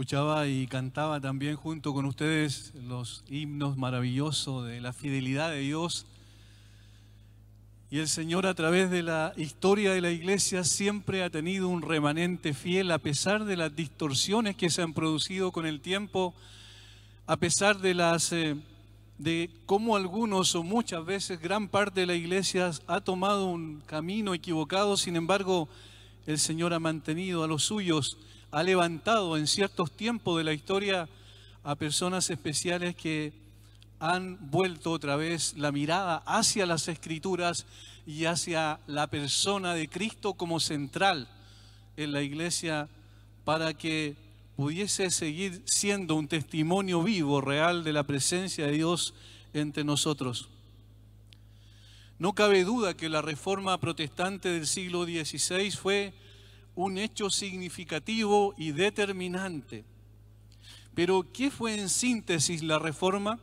escuchaba y cantaba también junto con ustedes los himnos maravillosos de la fidelidad de Dios. Y el Señor a través de la historia de la iglesia siempre ha tenido un remanente fiel a pesar de las distorsiones que se han producido con el tiempo, a pesar de las... Eh, de cómo algunos o muchas veces gran parte de la iglesia ha tomado un camino equivocado, sin embargo el Señor ha mantenido a los suyos ha levantado en ciertos tiempos de la historia a personas especiales que han vuelto otra vez la mirada hacia las escrituras y hacia la persona de Cristo como central en la iglesia para que pudiese seguir siendo un testimonio vivo, real de la presencia de Dios entre nosotros. No cabe duda que la reforma protestante del siglo XVI fue un hecho significativo y determinante. Pero, ¿qué fue en síntesis la reforma?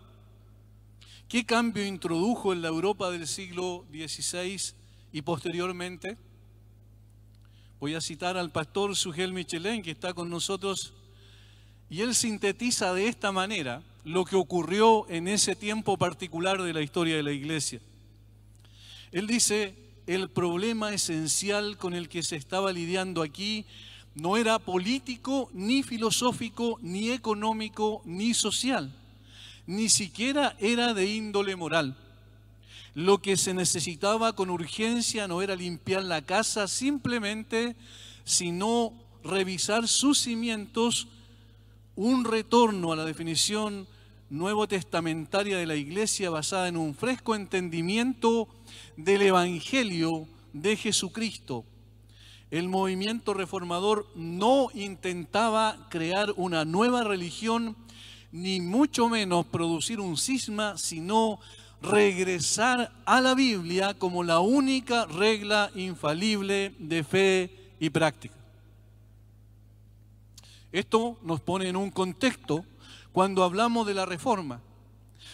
¿Qué cambio introdujo en la Europa del siglo XVI y posteriormente? Voy a citar al pastor Sugel michelin que está con nosotros, y él sintetiza de esta manera lo que ocurrió en ese tiempo particular de la historia de la Iglesia. Él dice, el problema esencial con el que se estaba lidiando aquí no era político, ni filosófico, ni económico, ni social. Ni siquiera era de índole moral. Lo que se necesitaba con urgencia no era limpiar la casa simplemente, sino revisar sus cimientos, un retorno a la definición nuevo testamentaria de la iglesia basada en un fresco entendimiento del Evangelio de Jesucristo. El movimiento reformador no intentaba crear una nueva religión, ni mucho menos producir un cisma, sino regresar a la Biblia como la única regla infalible de fe y práctica. Esto nos pone en un contexto cuando hablamos de la reforma.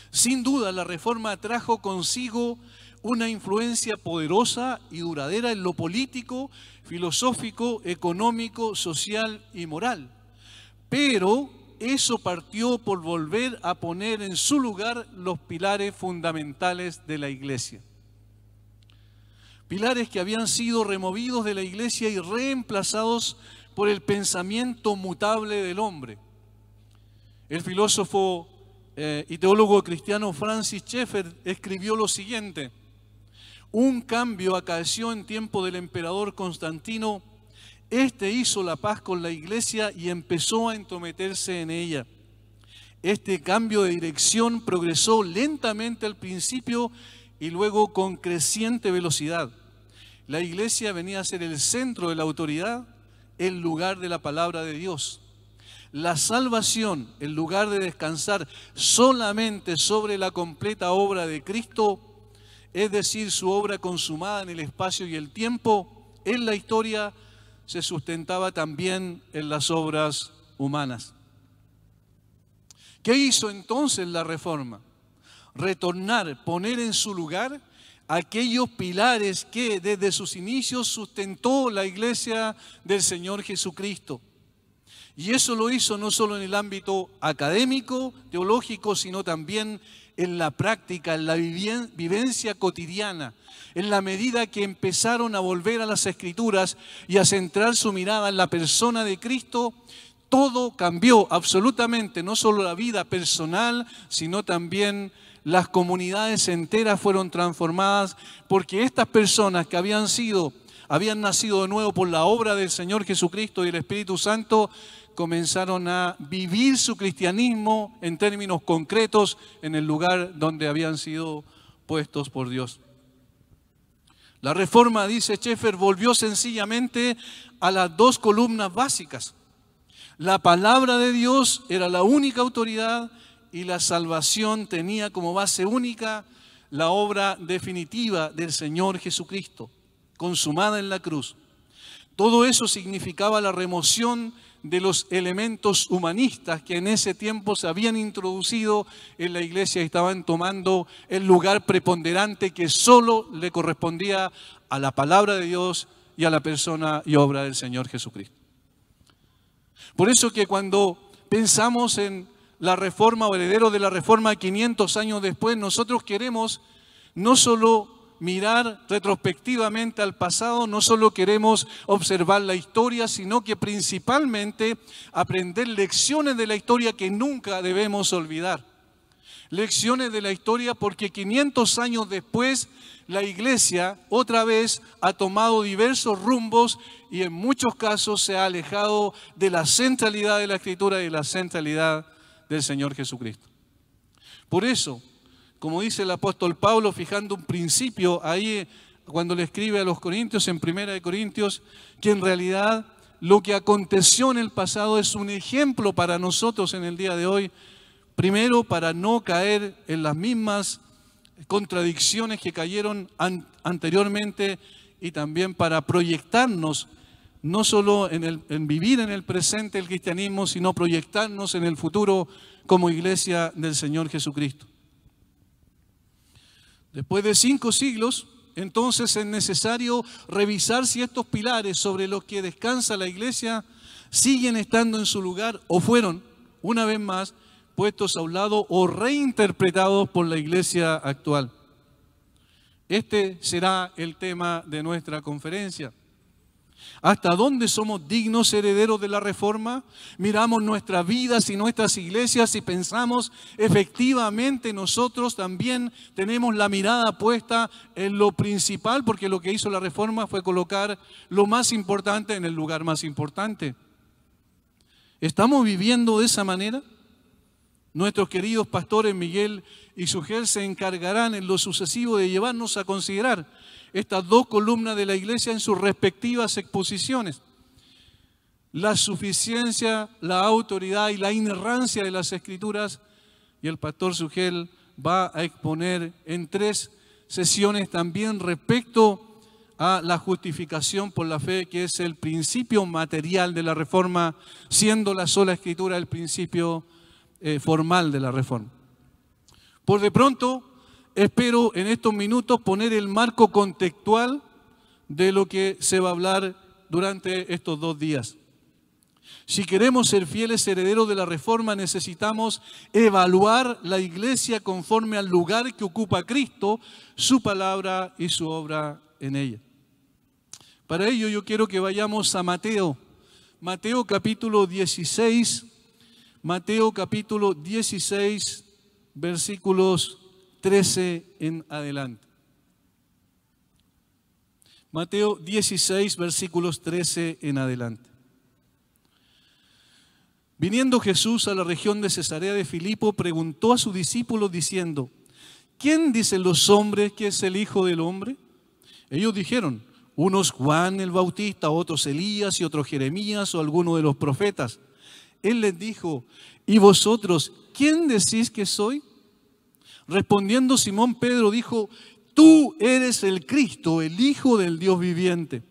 Sin duda, la reforma trajo consigo una influencia poderosa y duradera en lo político, filosófico, económico, social y moral. Pero eso partió por volver a poner en su lugar los pilares fundamentales de la iglesia. Pilares que habían sido removidos de la iglesia y reemplazados por el pensamiento mutable del hombre. El filósofo eh, y teólogo cristiano Francis Schaeffer escribió lo siguiente. Un cambio acaeció en tiempo del emperador Constantino. Este hizo la paz con la iglesia y empezó a entrometerse en ella. Este cambio de dirección progresó lentamente al principio y luego con creciente velocidad. La iglesia venía a ser el centro de la autoridad, el lugar de la palabra de Dios. La salvación, en lugar de descansar solamente sobre la completa obra de Cristo, es decir, su obra consumada en el espacio y el tiempo, en la historia, se sustentaba también en las obras humanas. ¿Qué hizo entonces la reforma? Retornar, poner en su lugar aquellos pilares que desde sus inicios sustentó la iglesia del Señor Jesucristo. Y eso lo hizo no solo en el ámbito académico, teológico, sino también en la práctica, en la vivencia cotidiana, en la medida que empezaron a volver a las escrituras y a centrar su mirada en la persona de Cristo, todo cambió absolutamente, no solo la vida personal, sino también las comunidades enteras fueron transformadas porque estas personas que habían sido habían nacido de nuevo por la obra del Señor Jesucristo y el Espíritu Santo, comenzaron a vivir su cristianismo en términos concretos en el lugar donde habían sido puestos por Dios. La reforma, dice Schaeffer, volvió sencillamente a las dos columnas básicas. La palabra de Dios era la única autoridad y la salvación tenía como base única la obra definitiva del Señor Jesucristo, consumada en la cruz. Todo eso significaba la remoción de los elementos humanistas que en ese tiempo se habían introducido en la iglesia y estaban tomando el lugar preponderante que solo le correspondía a la palabra de Dios y a la persona y obra del Señor Jesucristo. Por eso que cuando pensamos en la reforma o heredero de la reforma 500 años después, nosotros queremos no solo mirar retrospectivamente al pasado, no solo queremos observar la historia, sino que principalmente aprender lecciones de la historia que nunca debemos olvidar. Lecciones de la historia porque 500 años después la iglesia otra vez ha tomado diversos rumbos y en muchos casos se ha alejado de la centralidad de la escritura y de la centralidad del Señor Jesucristo. Por eso, como dice el apóstol Pablo, fijando un principio ahí eh, cuando le escribe a los Corintios, en Primera de Corintios, que en realidad lo que aconteció en el pasado es un ejemplo para nosotros en el día de hoy, primero para no caer en las mismas contradicciones que cayeron anteriormente y también para proyectarnos no solo en, el, en vivir en el presente el cristianismo, sino proyectarnos en el futuro como iglesia del Señor Jesucristo. Después de cinco siglos, entonces es necesario revisar si estos pilares sobre los que descansa la iglesia siguen estando en su lugar o fueron, una vez más, puestos a un lado o reinterpretados por la iglesia actual. Este será el tema de nuestra conferencia. ¿Hasta dónde somos dignos herederos de la reforma? Miramos nuestras vidas y nuestras iglesias y pensamos, efectivamente nosotros también tenemos la mirada puesta en lo principal, porque lo que hizo la reforma fue colocar lo más importante en el lugar más importante. ¿Estamos viviendo de esa manera? Nuestros queridos pastores Miguel y jefe se encargarán en lo sucesivo de llevarnos a considerar estas dos columnas de la iglesia en sus respectivas exposiciones. La suficiencia, la autoridad y la inerrancia de las escrituras. Y el pastor Sugel va a exponer en tres sesiones también respecto a la justificación por la fe, que es el principio material de la reforma, siendo la sola escritura el principio eh, formal de la reforma. Por de pronto, espero en estos minutos poner el marco contextual de lo que se va a hablar durante estos dos días. Si queremos ser fieles herederos de la reforma, necesitamos evaluar la iglesia conforme al lugar que ocupa Cristo, su palabra y su obra en ella. Para ello yo quiero que vayamos a Mateo, Mateo capítulo 16, Mateo capítulo 16, versículos 13 en adelante. Mateo 16, versículos 13 en adelante. Viniendo Jesús a la región de Cesarea de Filipo, preguntó a sus discípulos diciendo, ¿quién dicen los hombres que es el Hijo del Hombre? Ellos dijeron, unos Juan el Bautista, otros Elías y otros Jeremías o alguno de los profetas. Él les dijo, ¿y vosotros quién decís que soy? Respondiendo Simón Pedro dijo, tú eres el Cristo, el Hijo del Dios viviente.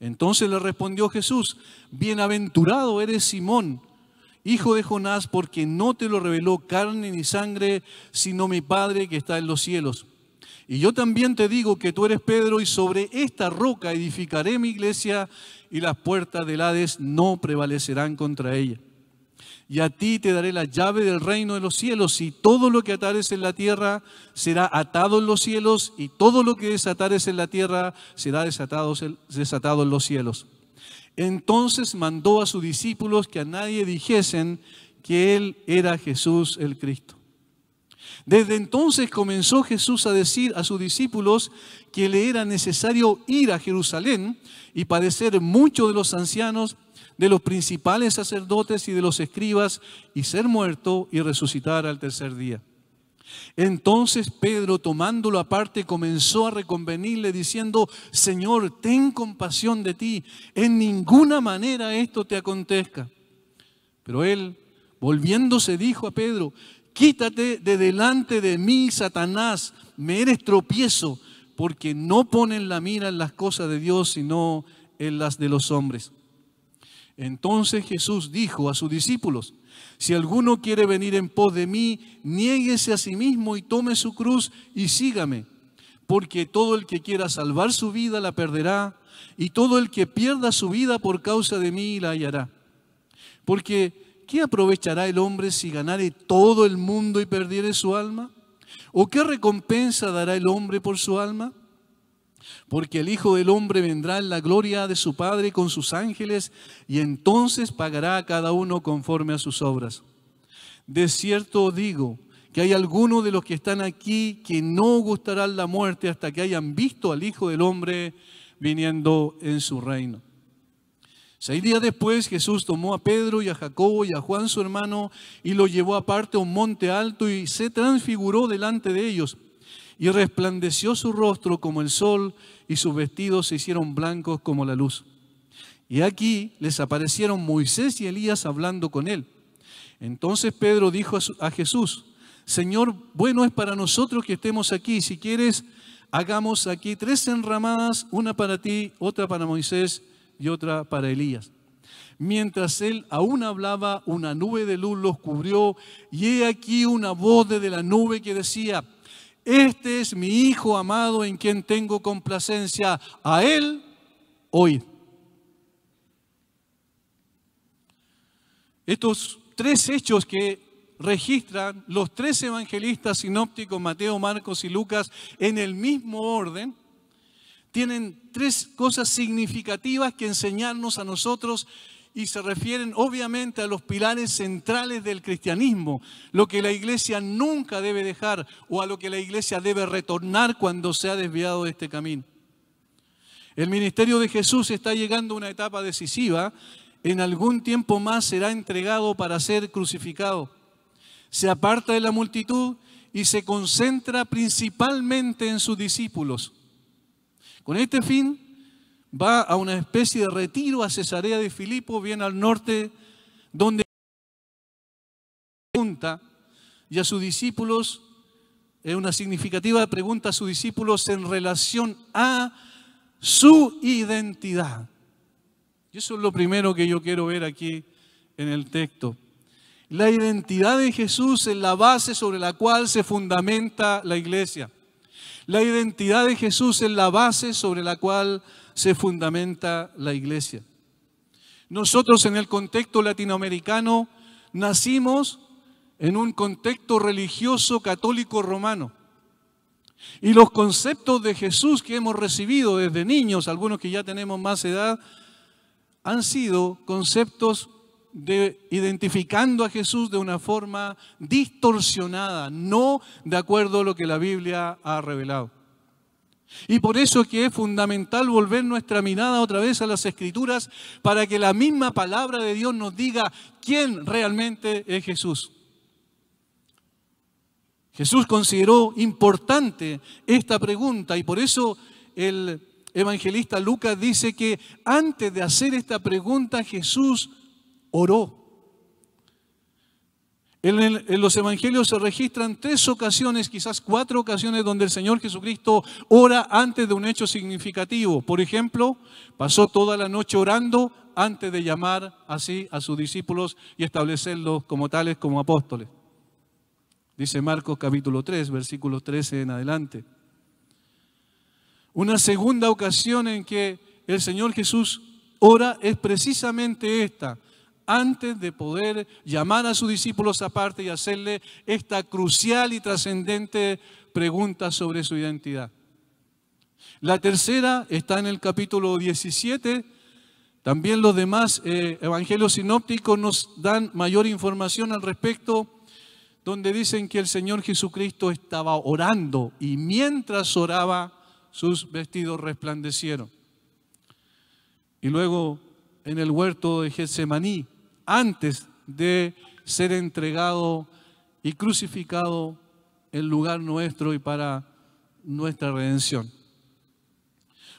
Entonces le respondió Jesús, bienaventurado eres Simón, hijo de Jonás, porque no te lo reveló carne ni sangre, sino mi Padre que está en los cielos. Y yo también te digo que tú eres Pedro y sobre esta roca edificaré mi iglesia y las puertas del Hades no prevalecerán contra ella y a ti te daré la llave del reino de los cielos, y todo lo que atares en la tierra será atado en los cielos, y todo lo que desatares en la tierra será desatado, en los cielos. Entonces mandó a sus discípulos que a nadie dijesen que él era Jesús el Cristo. Desde entonces comenzó Jesús a decir a sus discípulos que le era necesario ir a Jerusalén y padecer mucho de los ancianos, de los principales sacerdotes y de los escribas, y ser muerto y resucitar al tercer día. Entonces Pedro, tomándolo aparte, comenzó a reconvenirle diciendo, Señor, ten compasión de ti, en ninguna manera esto te acontezca. Pero él, volviéndose, dijo a Pedro, quítate de delante de mí, Satanás, me eres tropiezo, porque no ponen la mira en las cosas de Dios, sino en las de los hombres. Entonces Jesús dijo a sus discípulos, si alguno quiere venir en pos de mí, niéguese a sí mismo y tome su cruz y sígame, porque todo el que quiera salvar su vida la perderá, y todo el que pierda su vida por causa de mí la hallará. Porque, ¿qué aprovechará el hombre si ganare todo el mundo y perdiere su alma? ¿O qué recompensa dará el hombre por su alma? Porque el Hijo del Hombre vendrá en la gloria de su Padre con sus ángeles y entonces pagará a cada uno conforme a sus obras. De cierto digo que hay algunos de los que están aquí que no gustarán la muerte hasta que hayan visto al Hijo del Hombre viniendo en su reino. Seis días después Jesús tomó a Pedro y a Jacobo y a Juan su hermano y lo llevó aparte a un monte alto y se transfiguró delante de ellos y resplandeció su rostro como el sol y sus vestidos se hicieron blancos como la luz. Y aquí les aparecieron Moisés y Elías hablando con él. Entonces Pedro dijo a Jesús, Señor, bueno es para nosotros que estemos aquí. Si quieres, hagamos aquí tres enramadas, una para ti, otra para Moisés y otra para Elías. Mientras él aún hablaba, una nube de luz los cubrió y he aquí una voz de la nube que decía, este es mi Hijo amado en quien tengo complacencia. A Él hoy. Estos tres hechos que registran los tres evangelistas sinópticos, Mateo, Marcos y Lucas, en el mismo orden, tienen tres cosas significativas que enseñarnos a nosotros y se refieren obviamente a los pilares centrales del cristianismo, lo que la iglesia nunca debe dejar o a lo que la iglesia debe retornar cuando se ha desviado de este camino. El ministerio de Jesús está llegando a una etapa decisiva, en algún tiempo más será entregado para ser crucificado. Se aparta de la multitud y se concentra principalmente en sus discípulos. Con este fin, va a una especie de retiro a Cesarea de Filipo, viene al norte, donde pregunta y a sus discípulos, es una significativa pregunta a sus discípulos en relación a su identidad. Y eso es lo primero que yo quiero ver aquí en el texto. La identidad de Jesús es la base sobre la cual se fundamenta la iglesia. La identidad de Jesús es la base sobre la cual se fundamenta la iglesia. Nosotros en el contexto latinoamericano nacimos en un contexto religioso católico romano. Y los conceptos de Jesús que hemos recibido desde niños, algunos que ya tenemos más edad, han sido conceptos de identificando a Jesús de una forma distorsionada, no de acuerdo a lo que la Biblia ha revelado. Y por eso que es fundamental volver nuestra mirada otra vez a las escrituras para que la misma palabra de Dios nos diga quién realmente es Jesús. Jesús consideró importante esta pregunta y por eso el evangelista Lucas dice que antes de hacer esta pregunta Jesús oró. En, los evangelios se registran tres ocasiones, quizás cuatro ocasiones, donde el Señor Jesucristo ora antes de un hecho significativo. Por ejemplo, pasó toda la noche orando antes de llamar así a sus discípulos y establecerlos como tales, como apóstoles. Dice Marcos capítulo 3, versículo 13 en adelante. Una segunda ocasión en que el Señor Jesús ora es precisamente esta, antes de poder llamar a sus discípulos aparte y hacerle esta crucial y trascendente pregunta sobre su identidad. La tercera está en el capítulo 17. También los demás eh, evangelios sinópticos nos dan mayor información al respecto, donde dicen que el Señor Jesucristo estaba orando y mientras oraba sus vestidos resplandecieron. Y luego en el huerto de Getsemaní, antes de ser entregado y crucificado en lugar nuestro y para nuestra redención.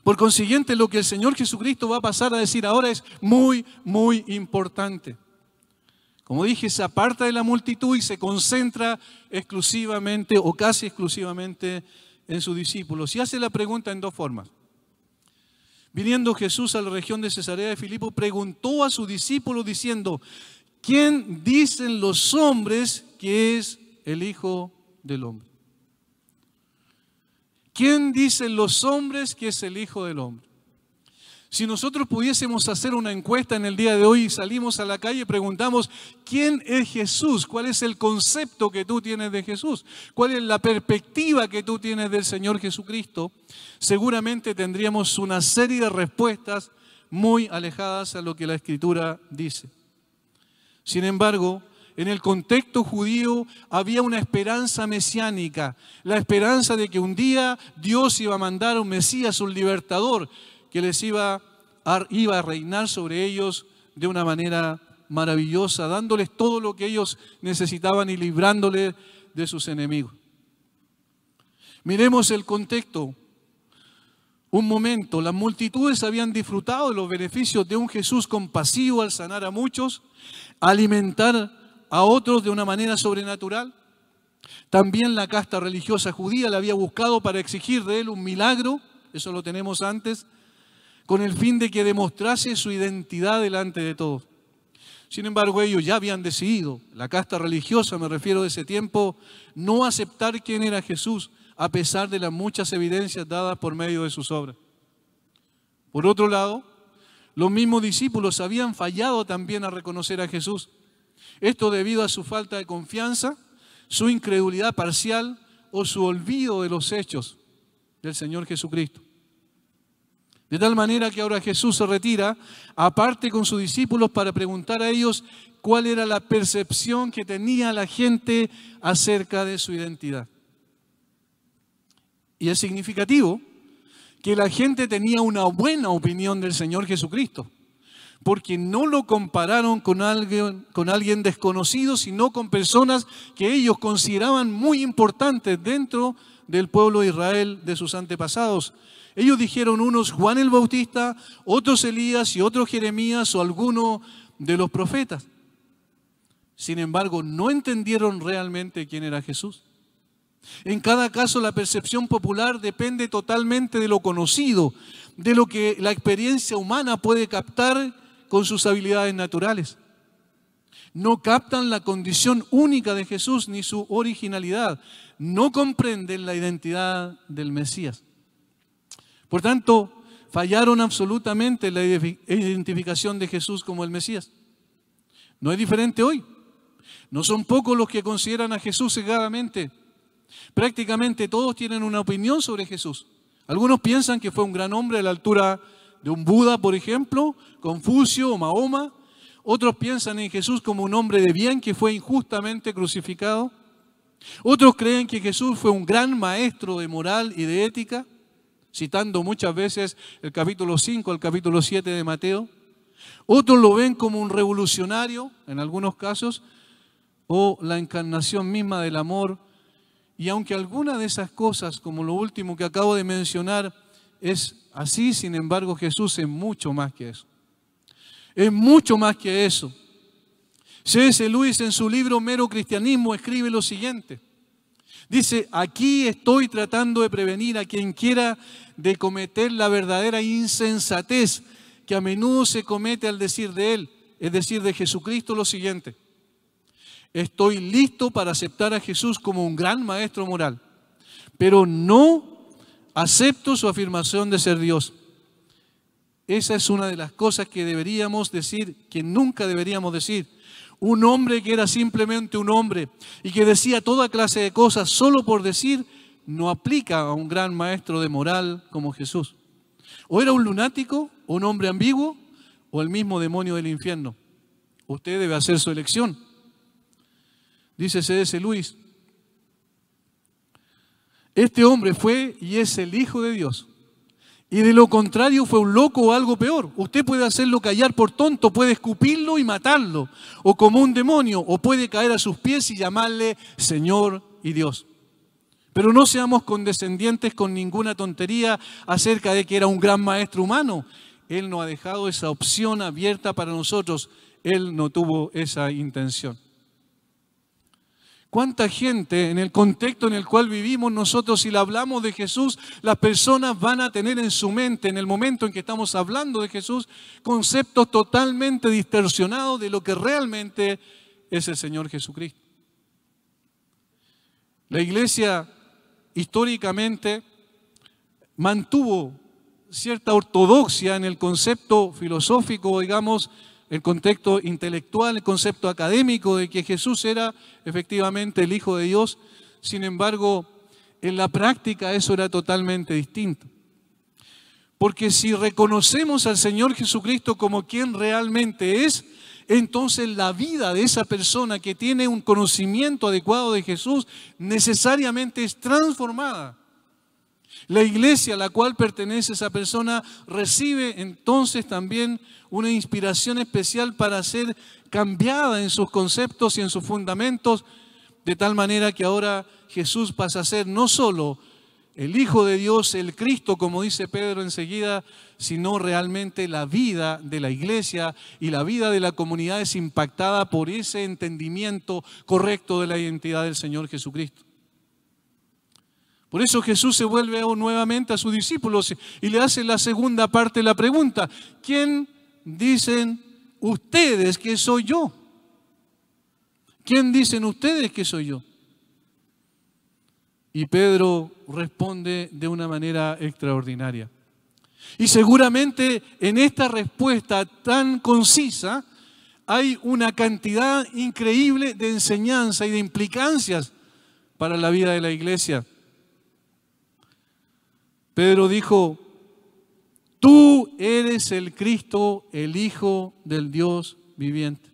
Por consiguiente, lo que el Señor Jesucristo va a pasar a decir ahora es muy, muy importante. Como dije, se aparta de la multitud y se concentra exclusivamente o casi exclusivamente en sus discípulos. Y hace la pregunta en dos formas. Viniendo Jesús a la región de Cesarea de Filipo, preguntó a su discípulo diciendo, ¿quién dicen los hombres que es el Hijo del Hombre? ¿Quién dicen los hombres que es el Hijo del Hombre? Si nosotros pudiésemos hacer una encuesta en el día de hoy y salimos a la calle y preguntamos, ¿quién es Jesús? ¿Cuál es el concepto que tú tienes de Jesús? ¿Cuál es la perspectiva que tú tienes del Señor Jesucristo? Seguramente tendríamos una serie de respuestas muy alejadas a lo que la Escritura dice. Sin embargo, en el contexto judío había una esperanza mesiánica, la esperanza de que un día Dios iba a mandar un Mesías, un libertador, que les iba a, iba a reinar sobre ellos de una manera maravillosa, dándoles todo lo que ellos necesitaban y librándoles de sus enemigos. Miremos el contexto. Un momento, las multitudes habían disfrutado de los beneficios de un Jesús compasivo al sanar a muchos, alimentar a otros de una manera sobrenatural. También la casta religiosa judía le había buscado para exigir de él un milagro, eso lo tenemos antes, con el fin de que demostrase su identidad delante de todos. Sin embargo, ellos ya habían decidido, la casta religiosa me refiero de ese tiempo, no aceptar quién era Jesús, a pesar de las muchas evidencias dadas por medio de sus obras. Por otro lado, los mismos discípulos habían fallado también a reconocer a Jesús. Esto debido a su falta de confianza, su incredulidad parcial o su olvido de los hechos del Señor Jesucristo. De tal manera que ahora Jesús se retira aparte con sus discípulos para preguntar a ellos cuál era la percepción que tenía la gente acerca de su identidad. Y es significativo que la gente tenía una buena opinión del Señor Jesucristo, porque no lo compararon con alguien, desconocido, sino con personas que ellos consideraban muy importantes dentro del pueblo de Israel de sus antepasados. Ellos dijeron unos Juan el Bautista, otros Elías y otros Jeremías o alguno de los profetas. Sin embargo, no entendieron realmente quién era Jesús. En cada caso, la percepción popular depende totalmente de lo conocido, de lo que la experiencia humana puede captar con sus habilidades naturales. No captan la condición única de Jesús ni su originalidad. No comprenden la identidad del Mesías. Por tanto, fallaron absolutamente la identificación de Jesús como el Mesías. No es diferente hoy. No son pocos los que consideran a Jesús cegadamente. Prácticamente todos tienen una opinión sobre Jesús. Algunos piensan que fue un gran hombre a la altura de un Buda, por ejemplo, Confucio o Mahoma. Otros piensan en Jesús como un hombre de bien que fue injustamente crucificado. Otros creen que Jesús fue un gran maestro de moral y de ética citando muchas veces el capítulo 5 al capítulo 7 de Mateo. Otros lo ven como un revolucionario, en algunos casos, o la encarnación misma del amor. Y aunque alguna de esas cosas, como lo último que acabo de mencionar, es así, sin embargo Jesús es mucho más que eso. Es mucho más que eso. C.S. Luis en su libro Mero Cristianismo escribe lo siguiente. Dice, aquí estoy tratando de prevenir a quien quiera de cometer la verdadera insensatez que a menudo se comete al decir de Él, es decir, de Jesucristo lo siguiente. Estoy listo para aceptar a Jesús como un gran maestro moral, pero no acepto su afirmación de ser Dios. Esa es una de las cosas que deberíamos decir, que nunca deberíamos decir un hombre que era simplemente un hombre y que decía toda clase de cosas solo por decir, no aplica a un gran maestro de moral como Jesús. O era un lunático, o un hombre ambiguo, o el mismo demonio del infierno. Usted debe hacer su elección. Dice C.S. Luis, este hombre fue y es el Hijo de Dios. Y de lo contrario fue un loco o algo peor. Usted puede hacerlo callar por tonto, puede escupirlo y matarlo, o como un demonio, o puede caer a sus pies y llamarle Señor y Dios. Pero no seamos condescendientes con ninguna tontería acerca de que era un gran maestro humano. Él no ha dejado esa opción abierta para nosotros. Él no tuvo esa intención. ¿Cuánta gente en el contexto en el cual vivimos nosotros, si le hablamos de Jesús, las personas van a tener en su mente, en el momento en que estamos hablando de Jesús, conceptos totalmente distorsionados de lo que realmente es el Señor Jesucristo? La iglesia históricamente mantuvo cierta ortodoxia en el concepto filosófico, digamos, el contexto intelectual, el concepto académico de que Jesús era efectivamente el Hijo de Dios. Sin embargo, en la práctica eso era totalmente distinto. Porque si reconocemos al Señor Jesucristo como quien realmente es, entonces la vida de esa persona que tiene un conocimiento adecuado de Jesús necesariamente es transformada la iglesia a la cual pertenece esa persona recibe entonces también una inspiración especial para ser cambiada en sus conceptos y en sus fundamentos, de tal manera que ahora Jesús pasa a ser no solo el Hijo de Dios, el Cristo, como dice Pedro enseguida, sino realmente la vida de la iglesia y la vida de la comunidad es impactada por ese entendimiento correcto de la identidad del Señor Jesucristo. Por eso Jesús se vuelve nuevamente a sus discípulos y le hace la segunda parte de la pregunta. ¿Quién dicen ustedes que soy yo? ¿Quién dicen ustedes que soy yo? Y Pedro responde de una manera extraordinaria. Y seguramente en esta respuesta tan concisa hay una cantidad increíble de enseñanza y de implicancias para la vida de la iglesia. Pedro dijo, tú eres el Cristo, el Hijo del Dios viviente.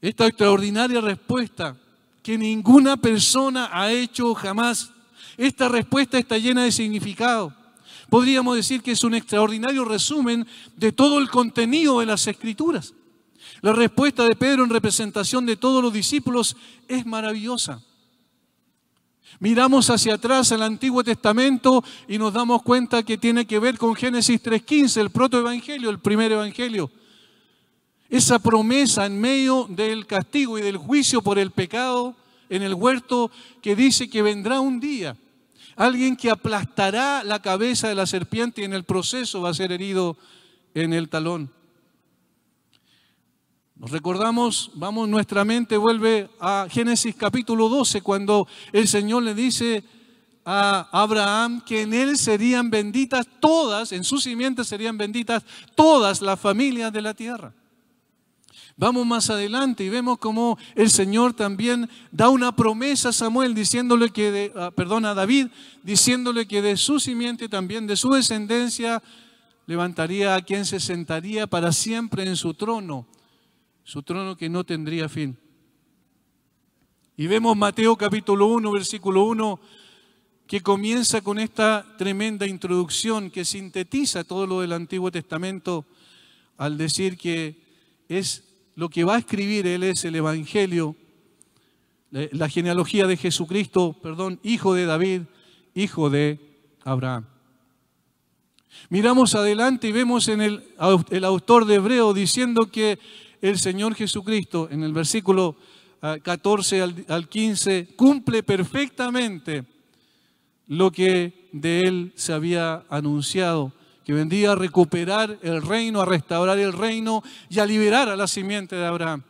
Esta extraordinaria respuesta que ninguna persona ha hecho jamás, esta respuesta está llena de significado. Podríamos decir que es un extraordinario resumen de todo el contenido de las escrituras. La respuesta de Pedro en representación de todos los discípulos es maravillosa. Miramos hacia atrás al Antiguo Testamento y nos damos cuenta que tiene que ver con Génesis 3.15, el protoevangelio, el primer evangelio. Esa promesa en medio del castigo y del juicio por el pecado en el huerto que dice que vendrá un día. Alguien que aplastará la cabeza de la serpiente y en el proceso va a ser herido en el talón. Nos recordamos, vamos, nuestra mente vuelve a Génesis capítulo 12, cuando el Señor le dice a Abraham que en él serían benditas todas, en su simiente serían benditas todas las familias de la tierra. Vamos más adelante y vemos cómo el Señor también da una promesa a Samuel, diciéndole que, ah, perdón, a David, diciéndole que de su simiente también, de su descendencia, levantaría a quien se sentaría para siempre en su trono su trono que no tendría fin. Y vemos Mateo capítulo 1, versículo 1, que comienza con esta tremenda introducción que sintetiza todo lo del Antiguo Testamento al decir que es lo que va a escribir él es el Evangelio, la genealogía de Jesucristo, perdón, hijo de David, hijo de Abraham. Miramos adelante y vemos en el, el autor de Hebreo diciendo que el Señor Jesucristo en el versículo 14 ah, al 15 cumple perfectamente lo que de él se había anunciado, que vendía a recuperar el reino, a restaurar el reino y a liberar a la simiente de Abraham.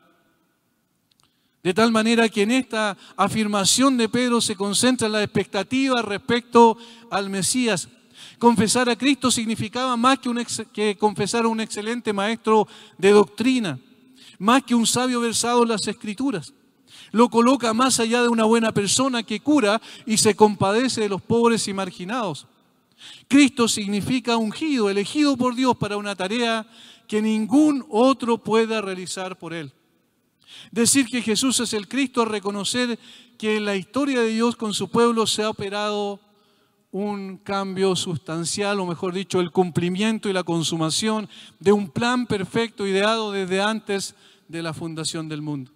De tal manera que en esta afirmación de Pedro se concentra la expectativa respecto al Mesías. Confesar a Cristo significaba más que, un que confesar a un excelente maestro de doctrina más que un sabio versado en las escrituras. Lo coloca más allá de una buena persona que cura y se compadece de los pobres y marginados. Cristo significa ungido, elegido por Dios para una tarea que ningún otro pueda realizar por él. Decir que Jesús es el Cristo es reconocer que en la historia de Dios con su pueblo se ha operado un cambio sustancial, o mejor dicho, el cumplimiento y la consumación de un plan perfecto ideado desde antes de la fundación del mundo.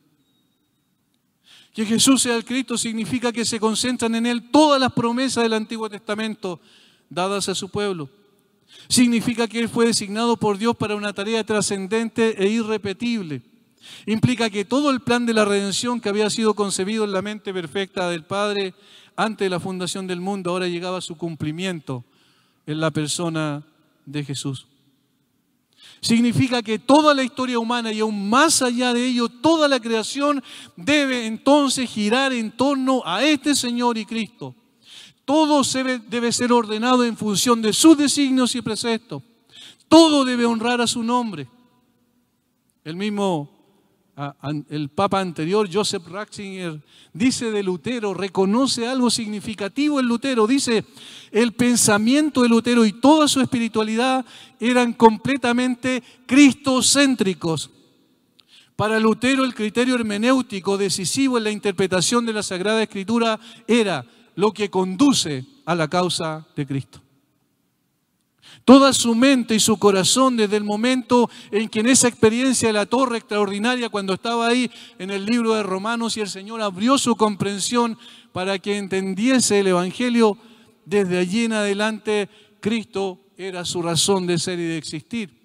Que Jesús sea el Cristo significa que se concentran en Él todas las promesas del Antiguo Testamento dadas a su pueblo. Significa que Él fue designado por Dios para una tarea trascendente e irrepetible. Implica que todo el plan de la redención que había sido concebido en la mente perfecta del Padre antes de la fundación del mundo, ahora llegaba a su cumplimiento en la persona de Jesús. Significa que toda la historia humana y aún más allá de ello, toda la creación debe entonces girar en torno a este Señor y Cristo. Todo debe ser ordenado en función de sus designios y preceptos. Todo debe honrar a su nombre. El mismo el Papa anterior, Joseph Ratzinger, dice de Lutero, reconoce algo significativo en Lutero, dice, el pensamiento de Lutero y toda su espiritualidad eran completamente cristocéntricos. Para Lutero el criterio hermenéutico decisivo en la interpretación de la Sagrada Escritura era lo que conduce a la causa de Cristo. Toda su mente y su corazón desde el momento en que en esa experiencia de la torre extraordinaria, cuando estaba ahí en el libro de Romanos y el Señor abrió su comprensión para que entendiese el Evangelio, desde allí en adelante Cristo era su razón de ser y de existir.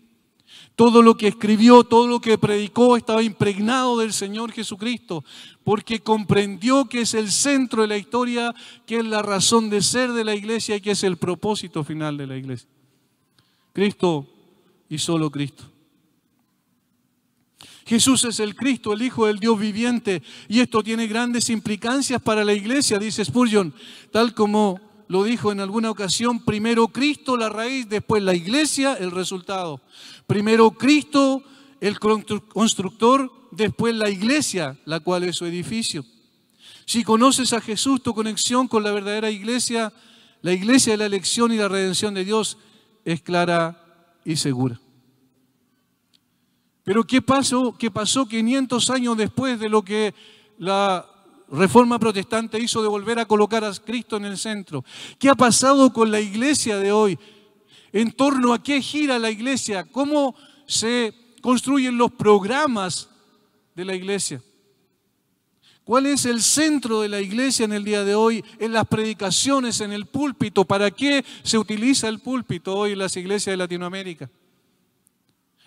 Todo lo que escribió, todo lo que predicó estaba impregnado del Señor Jesucristo, porque comprendió que es el centro de la historia, que es la razón de ser de la iglesia y que es el propósito final de la iglesia. Cristo y solo Cristo. Jesús es el Cristo, el Hijo del Dios viviente, y esto tiene grandes implicancias para la iglesia, dice Spurgeon, tal como lo dijo en alguna ocasión, primero Cristo la raíz, después la iglesia el resultado. Primero Cristo el constructor, después la iglesia, la cual es su edificio. Si conoces a Jesús, tu conexión con la verdadera iglesia, la iglesia de la elección y la redención de Dios, es clara y segura. Pero ¿qué pasó? ¿Qué pasó 500 años después de lo que la reforma protestante hizo de volver a colocar a Cristo en el centro? ¿Qué ha pasado con la iglesia de hoy? ¿En torno a qué gira la iglesia? ¿Cómo se construyen los programas de la iglesia? ¿Cuál es el centro de la iglesia en el día de hoy? En las predicaciones, en el púlpito. ¿Para qué se utiliza el púlpito hoy en las iglesias de Latinoamérica?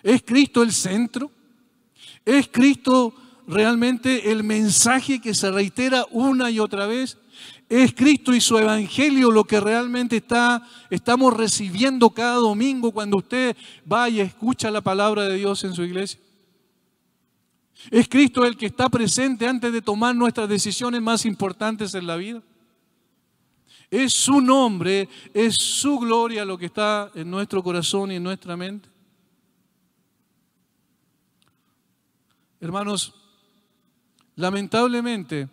¿Es Cristo el centro? ¿Es Cristo realmente el mensaje que se reitera una y otra vez? ¿Es Cristo y su evangelio lo que realmente está, estamos recibiendo cada domingo cuando usted va y escucha la palabra de Dios en su iglesia? ¿Es Cristo el que está presente antes de tomar nuestras decisiones más importantes en la vida? ¿Es su nombre, es su gloria lo que está en nuestro corazón y en nuestra mente? Hermanos, lamentablemente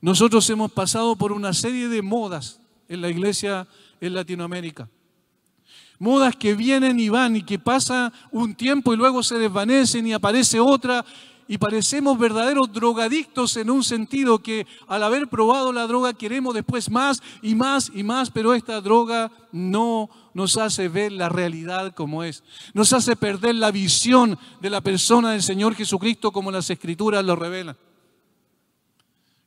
nosotros hemos pasado por una serie de modas en la iglesia en Latinoamérica modas que vienen y van y que pasa un tiempo y luego se desvanecen y aparece otra y parecemos verdaderos drogadictos en un sentido que al haber probado la droga queremos después más y más y más, pero esta droga no nos hace ver la realidad como es, nos hace perder la visión de la persona del Señor Jesucristo como las escrituras lo revelan.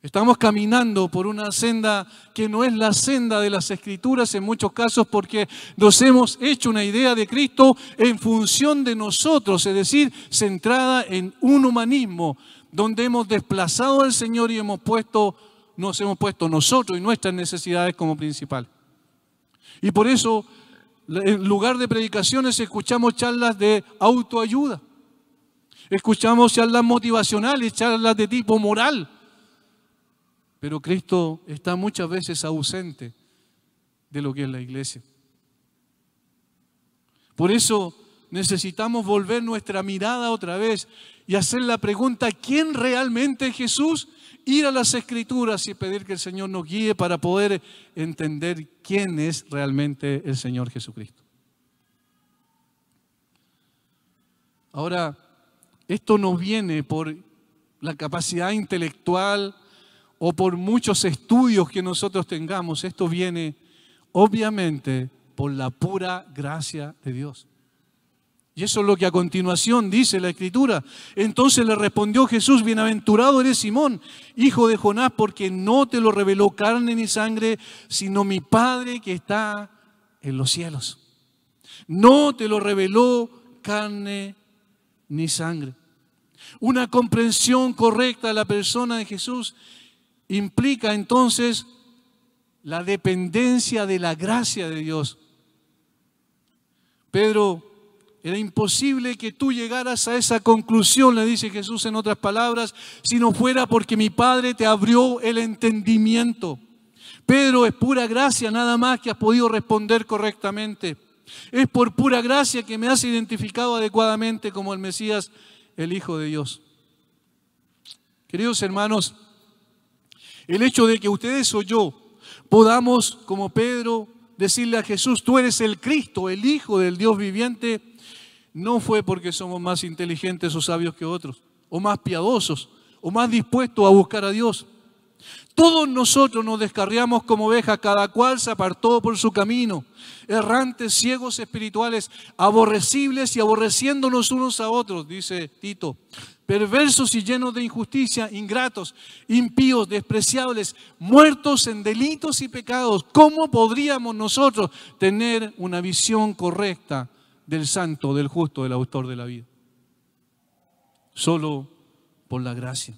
Estamos caminando por una senda que no es la senda de las escrituras en muchos casos porque nos hemos hecho una idea de Cristo en función de nosotros, es decir, centrada en un humanismo donde hemos desplazado al Señor y hemos puesto, nos hemos puesto nosotros y nuestras necesidades como principal. Y por eso, en lugar de predicaciones, escuchamos charlas de autoayuda, escuchamos charlas motivacionales, charlas de tipo moral pero Cristo está muchas veces ausente de lo que es la iglesia. Por eso necesitamos volver nuestra mirada otra vez y hacer la pregunta, ¿quién realmente es Jesús? Ir a las escrituras y pedir que el Señor nos guíe para poder entender quién es realmente el Señor Jesucristo. Ahora, esto nos viene por la capacidad intelectual, o por muchos estudios que nosotros tengamos, esto viene obviamente por la pura gracia de Dios. Y eso es lo que a continuación dice la escritura. Entonces le respondió Jesús, bienaventurado eres Simón, hijo de Jonás, porque no te lo reveló carne ni sangre, sino mi Padre que está en los cielos. No te lo reveló carne ni sangre. Una comprensión correcta de la persona de Jesús implica entonces la dependencia de la gracia de Dios. Pedro, era imposible que tú llegaras a esa conclusión, le dice Jesús en otras palabras, si no fuera porque mi Padre te abrió el entendimiento. Pedro, es pura gracia nada más que has podido responder correctamente. Es por pura gracia que me has identificado adecuadamente como el Mesías, el Hijo de Dios. Queridos hermanos, el hecho de que ustedes o yo podamos, como Pedro, decirle a Jesús, tú eres el Cristo, el Hijo del Dios viviente, no fue porque somos más inteligentes o sabios que otros, o más piadosos, o más dispuestos a buscar a Dios. Todos nosotros nos descarriamos como ovejas, cada cual se apartó por su camino, errantes, ciegos espirituales, aborrecibles y aborreciéndonos unos a otros, dice Tito perversos y llenos de injusticia, ingratos, impíos, despreciables, muertos en delitos y pecados. ¿Cómo podríamos nosotros tener una visión correcta del santo, del justo, del autor de la vida? Solo por la gracia.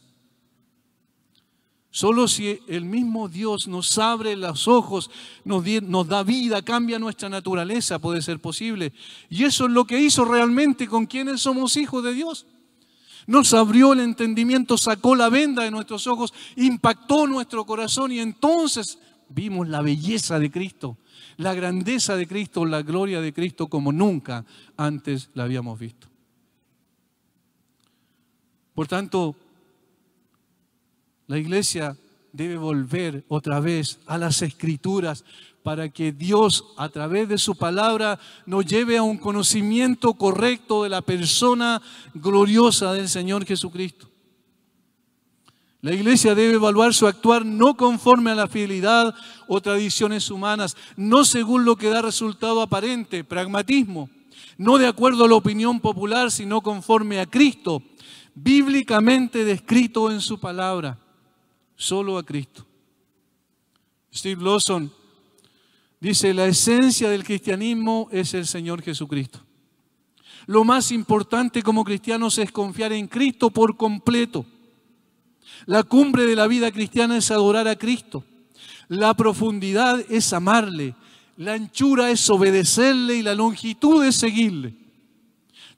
Solo si el mismo Dios nos abre los ojos, nos, da vida, cambia nuestra naturaleza, puede ser posible. Y eso es lo que hizo realmente con quienes somos hijos de Dios. Nos abrió el entendimiento, sacó la venda de nuestros ojos, impactó nuestro corazón y entonces vimos la belleza de Cristo, la grandeza de Cristo, la gloria de Cristo como nunca antes la habíamos visto. Por tanto, la iglesia debe volver otra vez a las escrituras para que Dios a través de su palabra nos lleve a un conocimiento correcto de la persona gloriosa del Señor Jesucristo. La iglesia debe evaluar su actuar no conforme a la fidelidad o tradiciones humanas, no según lo que da resultado aparente, pragmatismo, no de acuerdo a la opinión popular, sino conforme a Cristo, bíblicamente descrito en su palabra, solo a Cristo. Steve Lawson Dice, la esencia del cristianismo es el Señor Jesucristo. Lo más importante como cristianos es confiar en Cristo por completo. La cumbre de la vida cristiana es adorar a Cristo. La profundidad es amarle. La anchura es obedecerle y la longitud es seguirle.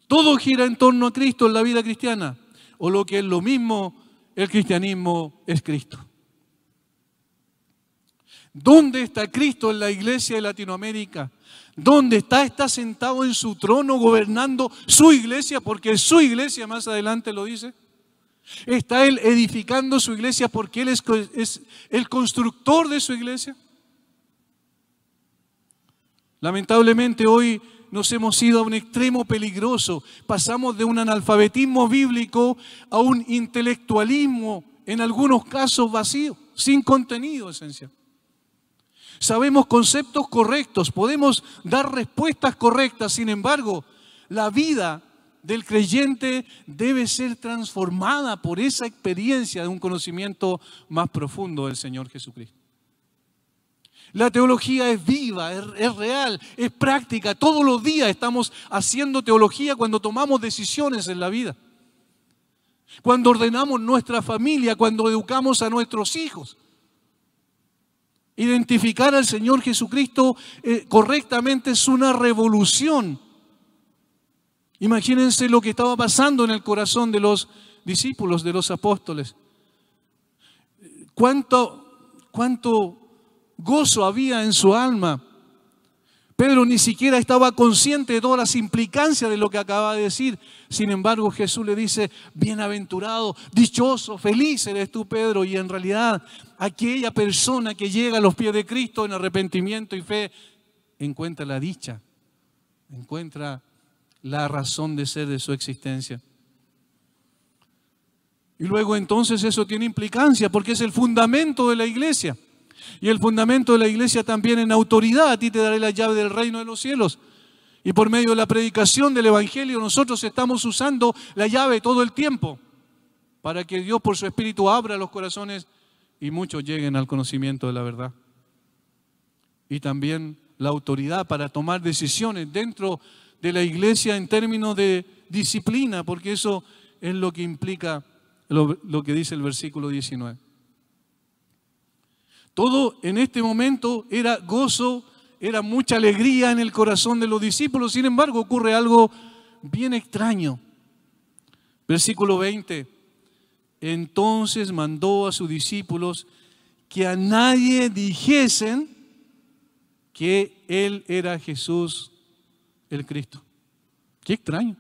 Todo gira en torno a Cristo en la vida cristiana. O lo que es lo mismo, el cristianismo es Cristo. ¿Dónde está Cristo en la iglesia de Latinoamérica? ¿Dónde está? Está sentado en su trono gobernando su iglesia, porque su iglesia más adelante lo dice. Está Él edificando su iglesia porque Él es, es el constructor de su iglesia. Lamentablemente hoy nos hemos ido a un extremo peligroso. Pasamos de un analfabetismo bíblico a un intelectualismo, en algunos casos vacío, sin contenido esencial. Sabemos conceptos correctos, podemos dar respuestas correctas, sin embargo, la vida del creyente debe ser transformada por esa experiencia de un conocimiento más profundo del Señor Jesucristo. La teología es viva, es, real, es práctica. Todos los días estamos haciendo teología cuando tomamos decisiones en la vida, cuando ordenamos nuestra familia, cuando educamos a nuestros hijos. Identificar al Señor Jesucristo eh, correctamente es una revolución. Imagínense lo que estaba pasando en el corazón de los discípulos, de los apóstoles. ¿Cuánto, cuánto gozo había en su alma Pedro ni siquiera estaba consciente de todas las implicancias de lo que acaba de decir. Sin embargo, Jesús le dice, bienaventurado, dichoso, feliz eres tú, Pedro. Y en realidad, aquella persona que llega a los pies de Cristo en arrepentimiento y fe, encuentra la dicha, encuentra la razón de ser de su existencia. Y luego entonces eso tiene implicancia porque es el fundamento de la iglesia. Y el fundamento de la iglesia también en autoridad, a ti te daré la llave del reino de los cielos. Y por medio de la predicación del Evangelio nosotros estamos usando la llave todo el tiempo para que Dios por su Espíritu abra los corazones y muchos lleguen al conocimiento de la verdad. Y también la autoridad para tomar decisiones dentro de la iglesia en términos de disciplina, porque eso es lo que implica lo, que dice el versículo 19. Todo en este momento era gozo, era mucha alegría en el corazón de los discípulos. Sin embargo, ocurre algo bien extraño. Versículo 20. Entonces mandó a sus discípulos que a nadie dijesen que Él era Jesús el Cristo. Qué extraño.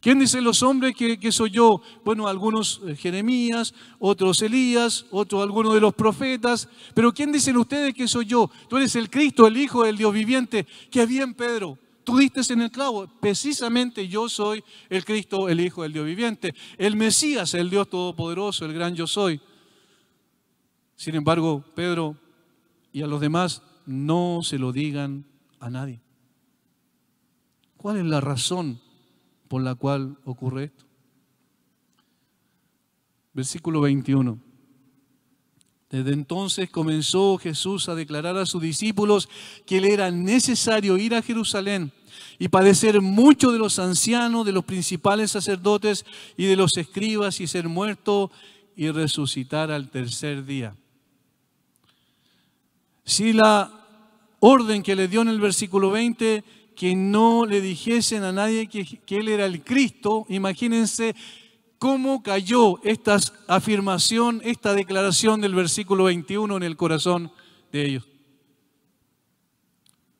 ¿Quién dicen los hombres que, soy yo? Bueno, algunos eh, Jeremías, otros Elías, otros algunos de los profetas. Pero ¿quién dicen ustedes que soy yo? Tú eres el Cristo, el Hijo del Dios viviente. Qué bien, Pedro. Tú diste en el clavo. Precisamente yo soy el Cristo, el Hijo del Dios viviente. El Mesías, el Dios Todopoderoso, el gran yo soy. Sin embargo, Pedro y a los demás no se lo digan a nadie. ¿Cuál es la razón? por la cual ocurre esto. Versículo 21. Desde entonces comenzó Jesús a declarar a sus discípulos que le era necesario ir a Jerusalén y padecer mucho de los ancianos, de los principales sacerdotes y de los escribas y ser muerto y resucitar al tercer día. Si la orden que le dio en el versículo 20 que no le dijesen a nadie que, él era el Cristo, imagínense cómo cayó esta afirmación, esta declaración del versículo 21 en el corazón de ellos.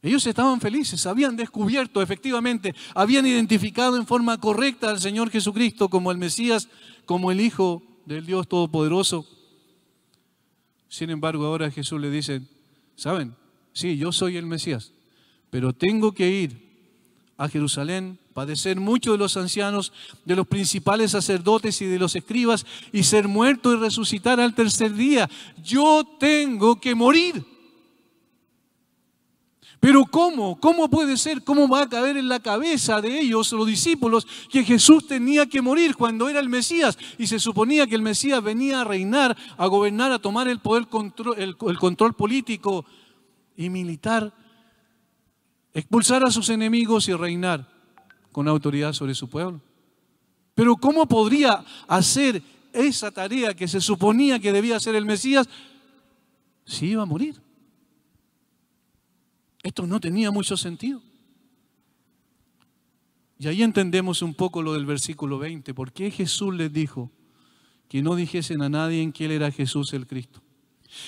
Ellos estaban felices, habían descubierto efectivamente, habían identificado en forma correcta al Señor Jesucristo como el Mesías, como el Hijo del Dios Todopoderoso. Sin embargo, ahora Jesús le dice, ¿saben? Sí, yo soy el Mesías pero tengo que ir a Jerusalén, padecer mucho de los ancianos, de los principales sacerdotes y de los escribas, y ser muerto y resucitar al tercer día. Yo tengo que morir. Pero ¿cómo? ¿Cómo puede ser? ¿Cómo va a caer en la cabeza de ellos, los discípulos, que Jesús tenía que morir cuando era el Mesías? Y se suponía que el Mesías venía a reinar, a gobernar, a tomar el poder, el control político y militar expulsar a sus enemigos y reinar con autoridad sobre su pueblo. Pero ¿cómo podría hacer esa tarea que se suponía que debía hacer el Mesías si iba a morir? Esto no tenía mucho sentido. Y ahí entendemos un poco lo del versículo 20, porque Jesús les dijo que no dijesen a nadie en que era Jesús el Cristo.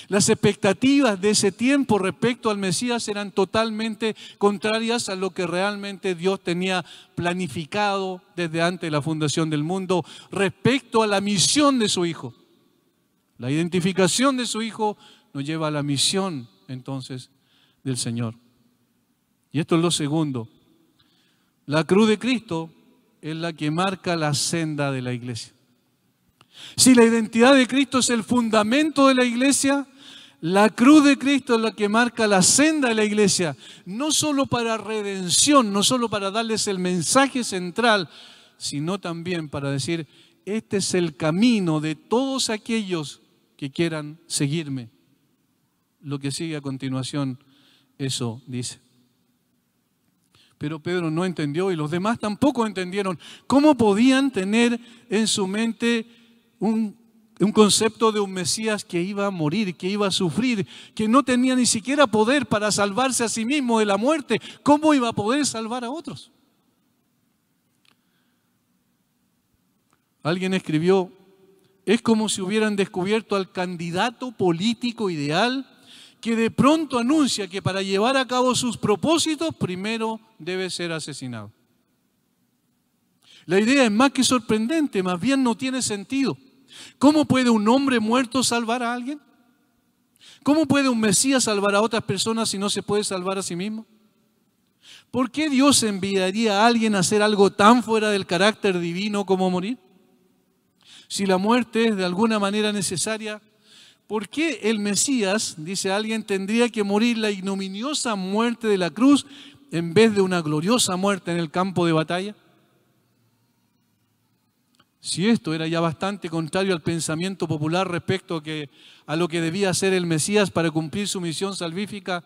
Las expectativas de ese tiempo respecto al Mesías eran totalmente contrarias a lo que realmente Dios tenía planificado desde antes de la fundación del mundo respecto a la misión de su Hijo. La identificación de su Hijo nos lleva a la misión entonces del Señor. Y esto es lo segundo. La cruz de Cristo es la que marca la senda de la iglesia. Si la identidad de Cristo es el fundamento de la iglesia, la cruz de Cristo es la que marca la senda de la iglesia, no solo para redención, no solo para darles el mensaje central, sino también para decir, este es el camino de todos aquellos que quieran seguirme. Lo que sigue a continuación, eso dice. Pero Pedro no entendió y los demás tampoco entendieron. ¿Cómo podían tener en su mente un, concepto de un Mesías que iba a morir, que iba a sufrir, que no tenía ni siquiera poder para salvarse a sí mismo de la muerte. ¿Cómo iba a poder salvar a otros? Alguien escribió, es como si hubieran descubierto al candidato político ideal que de pronto anuncia que para llevar a cabo sus propósitos primero debe ser asesinado. La idea es más que sorprendente, más bien no tiene sentido. ¿Cómo puede un hombre muerto salvar a alguien? ¿Cómo puede un Mesías salvar a otras personas si no se puede salvar a sí mismo? ¿Por qué Dios enviaría a alguien a hacer algo tan fuera del carácter divino como morir? Si la muerte es de alguna manera necesaria, ¿por qué el Mesías, dice alguien, tendría que morir la ignominiosa muerte de la cruz en vez de una gloriosa muerte en el campo de batalla? Si esto era ya bastante contrario al pensamiento popular respecto a, lo que debía hacer el Mesías para cumplir su misión salvífica,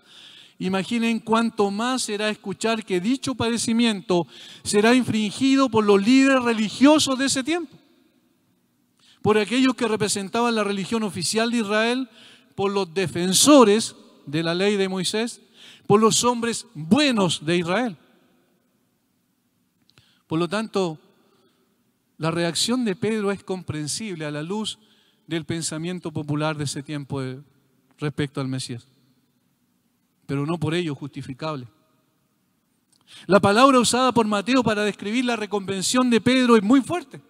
Imaginen cuánto más será escuchar que dicho padecimiento será infringido por los líderes religiosos de ese tiempo, por aquellos que representaban la religión oficial de Israel, por los defensores de la ley de Moisés, por los hombres buenos de Israel. Por lo tanto, la reacción de Pedro es comprensible a la luz del pensamiento popular de ese tiempo respecto al Mesías, pero no por ello justificable. La palabra usada por Mateo para describir la reconvención de Pedro es muy fuerte.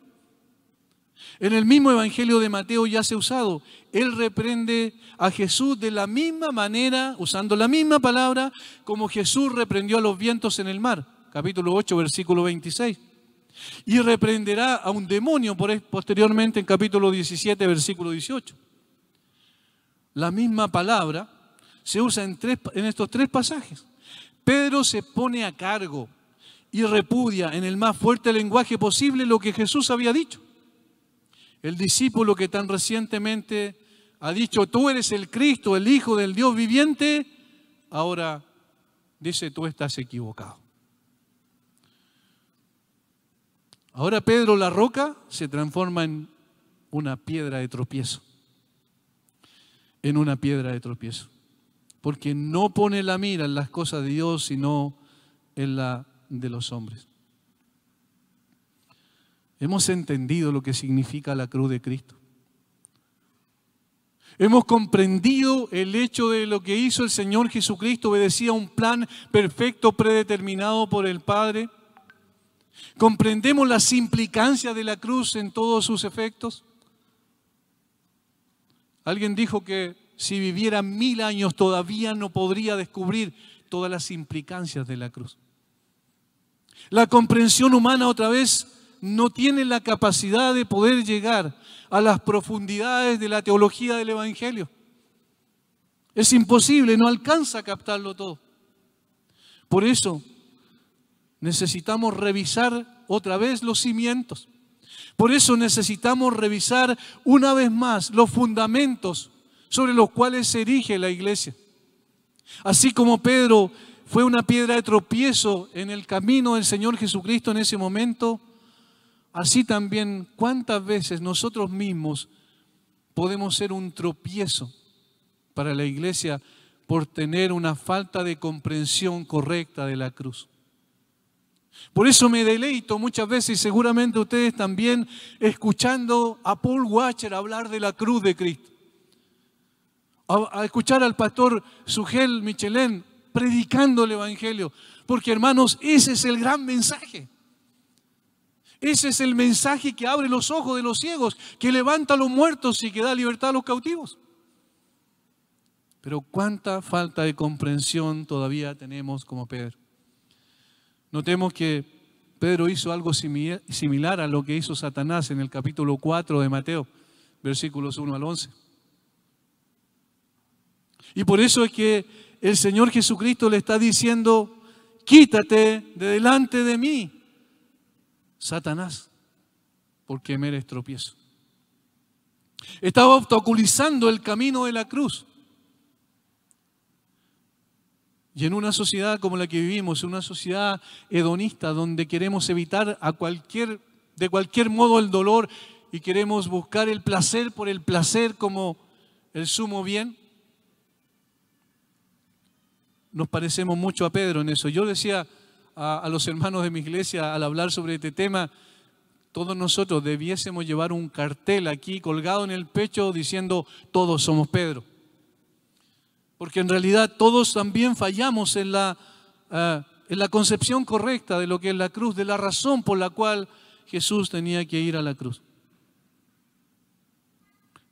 En el mismo Evangelio de Mateo ya se ha usado. Él reprende a Jesús de la misma manera, usando la misma palabra, como Jesús reprendió a los vientos en el mar. Capítulo 8, versículo 26 y reprenderá a un demonio por posteriormente en capítulo 17, versículo 18. La misma palabra se usa en, tres, en estos tres pasajes. Pedro se pone a cargo y repudia en el más fuerte lenguaje posible lo que Jesús había dicho. El discípulo que tan recientemente ha dicho, tú eres el Cristo, el Hijo del Dios viviente, ahora dice, tú estás equivocado. Ahora Pedro la roca se transforma en una piedra de tropiezo. En una piedra de tropiezo. Porque no pone la mira en las cosas de Dios, sino en la de los hombres. Hemos entendido lo que significa la cruz de Cristo. Hemos comprendido el hecho de lo que hizo el Señor Jesucristo, obedecía un plan perfecto predeterminado por el Padre. ¿Comprendemos las implicancias de la cruz en todos sus efectos? Alguien dijo que si viviera mil años todavía no podría descubrir todas las implicancias de la cruz. La comprensión humana otra vez no tiene la capacidad de poder llegar a las profundidades de la teología del Evangelio. Es imposible, no alcanza a captarlo todo. Por eso necesitamos revisar otra vez los cimientos. Por eso necesitamos revisar una vez más los fundamentos sobre los cuales se erige la iglesia. Así como Pedro fue una piedra de tropiezo en el camino del Señor Jesucristo en ese momento, así también cuántas veces nosotros mismos podemos ser un tropiezo para la iglesia por tener una falta de comprensión correcta de la cruz. Por eso me deleito muchas veces, y seguramente ustedes también, escuchando a Paul Watcher hablar de la cruz de Cristo. A, escuchar al pastor Sugel Michelén predicando el Evangelio. Porque hermanos, ese es el gran mensaje. Ese es el mensaje que abre los ojos de los ciegos, que levanta a los muertos y que da libertad a los cautivos. Pero cuánta falta de comprensión todavía tenemos como Pedro. Notemos que Pedro hizo algo similar a lo que hizo Satanás en el capítulo 4 de Mateo, versículos 1 al 11. Y por eso es que el Señor Jesucristo le está diciendo, quítate de delante de mí, Satanás, porque me eres tropiezo. Estaba obstaculizando el camino de la cruz. Y en una sociedad como la que vivimos, una sociedad hedonista, donde queremos evitar a cualquier, de cualquier modo el dolor y queremos buscar el placer por el placer como el sumo bien, nos parecemos mucho a Pedro en eso. Yo decía a, a los hermanos de mi iglesia al hablar sobre este tema, todos nosotros debiésemos llevar un cartel aquí colgado en el pecho diciendo, todos somos Pedro. Porque en realidad todos también fallamos en la, eh, en la concepción correcta de lo que es la cruz, de la razón por la cual Jesús tenía que ir a la cruz.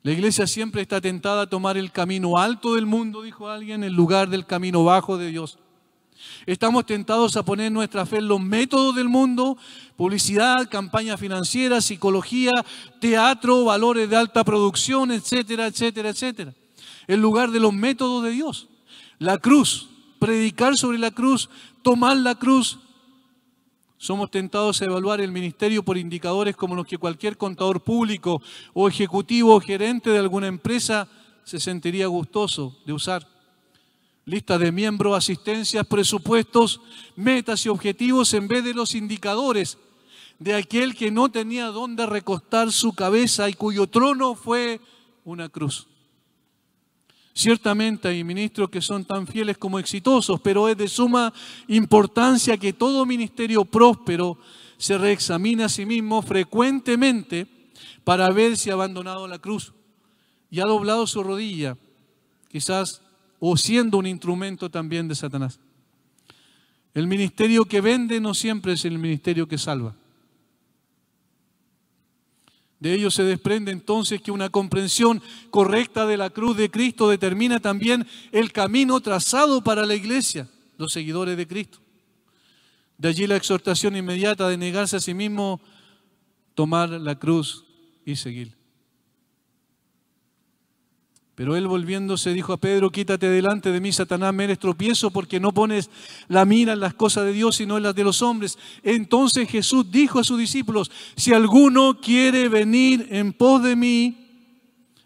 La iglesia siempre está tentada a tomar el camino alto del mundo, dijo alguien, en lugar del camino bajo de Dios. Estamos tentados a poner nuestra fe en los métodos del mundo, publicidad, campaña financiera, psicología, teatro, valores de alta producción, etcétera, etcétera, etcétera en lugar de los métodos de Dios. La cruz, predicar sobre la cruz, tomar la cruz. Somos tentados a evaluar el ministerio por indicadores como los que cualquier contador público o ejecutivo o gerente de alguna empresa se sentiría gustoso de usar. Listas de miembros, asistencias, presupuestos, metas y objetivos en vez de los indicadores de aquel que no tenía dónde recostar su cabeza y cuyo trono fue una cruz. Ciertamente hay ministros que son tan fieles como exitosos, pero es de suma importancia que todo ministerio próspero se reexamine a sí mismo frecuentemente para ver si ha abandonado la cruz y ha doblado su rodilla, quizás o siendo un instrumento también de Satanás. El ministerio que vende no siempre es el ministerio que salva. De ello se desprende entonces que una comprensión correcta de la cruz de Cristo determina también el camino trazado para la iglesia, los seguidores de Cristo. De allí la exhortación inmediata de negarse a sí mismo, tomar la cruz y seguir. Pero él volviéndose dijo a Pedro, quítate delante de mí, Satanás, me eres tropiezo porque no pones la mira en las cosas de Dios, sino en las de los hombres. Entonces Jesús dijo a sus discípulos, si alguno quiere venir en pos de mí,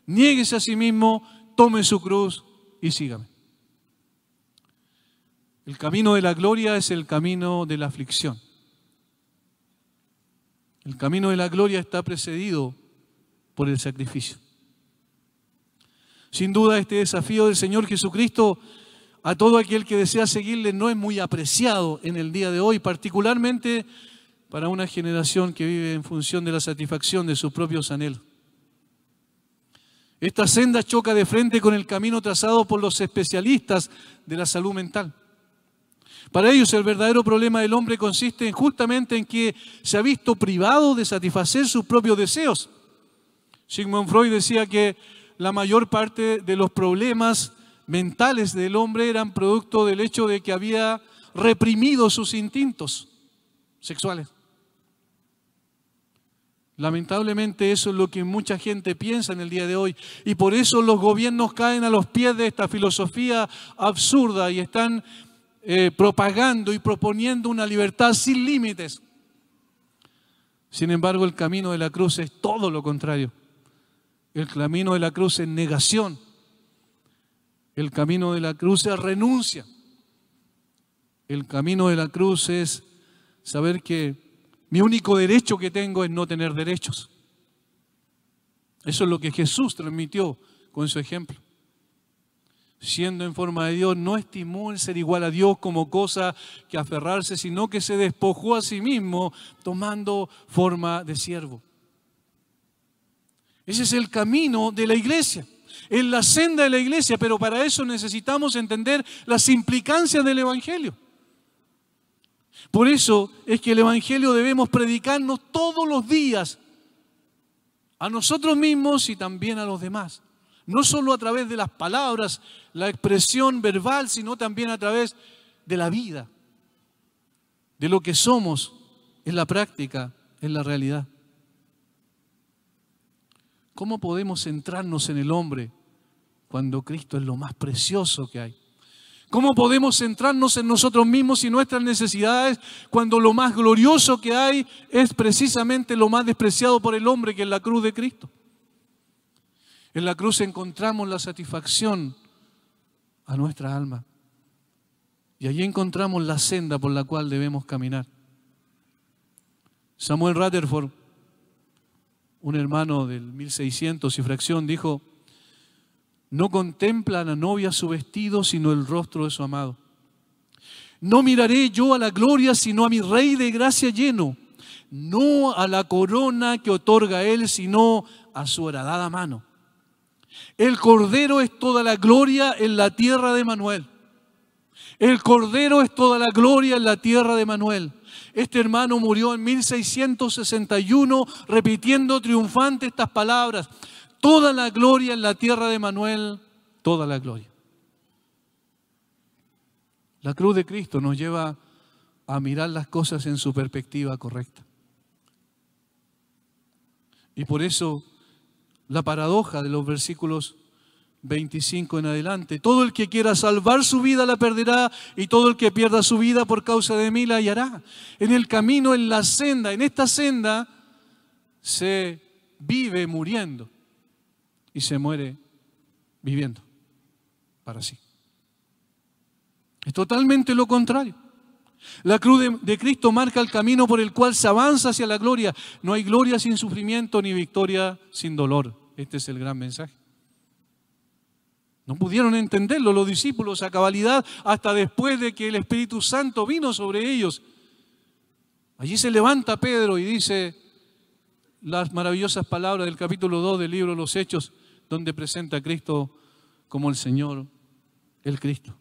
niéguese a sí mismo, tome su cruz y sígame. El camino de la gloria es el camino de la aflicción. El camino de la gloria está precedido por el sacrificio. Sin duda este desafío del Señor Jesucristo a todo aquel que desea seguirle no es muy apreciado en el día de hoy, particularmente para una generación que vive en función de la satisfacción de sus propios anhelos. Esta senda choca de frente con el camino trazado por los especialistas de la salud mental. Para ellos el verdadero problema del hombre consiste justamente en que se ha visto privado de satisfacer sus propios deseos. Sigmund Freud decía que la mayor parte de los problemas mentales del hombre eran producto del hecho de que había reprimido sus instintos sexuales. Lamentablemente eso es lo que mucha gente piensa en el día de hoy y por eso los gobiernos caen a los pies de esta filosofía absurda y están eh, propagando y proponiendo una libertad sin límites. Sin embargo, el camino de la cruz es todo lo contrario. El camino de la cruz es negación. El camino de la cruz es renuncia. El camino de la cruz es saber que mi único derecho que tengo es no tener derechos. Eso es lo que Jesús transmitió con su ejemplo. Siendo en forma de Dios, no estimó el ser igual a Dios como cosa que aferrarse, sino que se despojó a sí mismo tomando forma de siervo. Ese es el camino de la iglesia, es la senda de la iglesia, pero para eso necesitamos entender las implicancias del Evangelio. Por eso es que el Evangelio debemos predicarnos todos los días, a nosotros mismos y también a los demás. No solo a través de las palabras, la expresión verbal, sino también a través de la vida, de lo que somos en la práctica, en la realidad. ¿Cómo podemos centrarnos en el hombre cuando Cristo es lo más precioso que hay? ¿Cómo podemos centrarnos en nosotros mismos y nuestras necesidades cuando lo más glorioso que hay es precisamente lo más despreciado por el hombre que es la cruz de Cristo? En la cruz encontramos la satisfacción a nuestra alma. Y allí encontramos la senda por la cual debemos caminar. Samuel Rutherford un hermano del 1600 y fracción dijo, no contempla a la novia su vestido, sino el rostro de su amado. No miraré yo a la gloria, sino a mi rey de gracia lleno. No a la corona que otorga él, sino a su heredada mano. El Cordero es toda la gloria en la tierra de Manuel. El Cordero es toda la gloria en la tierra de Manuel. Este hermano murió en 1661 repitiendo triunfante estas palabras. Toda la gloria en la tierra de Manuel, toda la gloria. La cruz de Cristo nos lleva a mirar las cosas en su perspectiva correcta. Y por eso la paradoja de los versículos 25 en adelante. Todo el que quiera salvar su vida la perderá y todo el que pierda su vida por causa de mí la hallará. En el camino, en la senda, en esta senda se vive muriendo y se muere viviendo para sí. Es totalmente lo contrario. La cruz de, Cristo marca el camino por el cual se avanza hacia la gloria. No hay gloria sin sufrimiento ni victoria sin dolor. Este es el gran mensaje. No pudieron entenderlo los discípulos a cabalidad hasta después de que el Espíritu Santo vino sobre ellos. Allí se levanta Pedro y dice las maravillosas palabras del capítulo 2 del libro Los Hechos, donde presenta a Cristo como el Señor, el Cristo.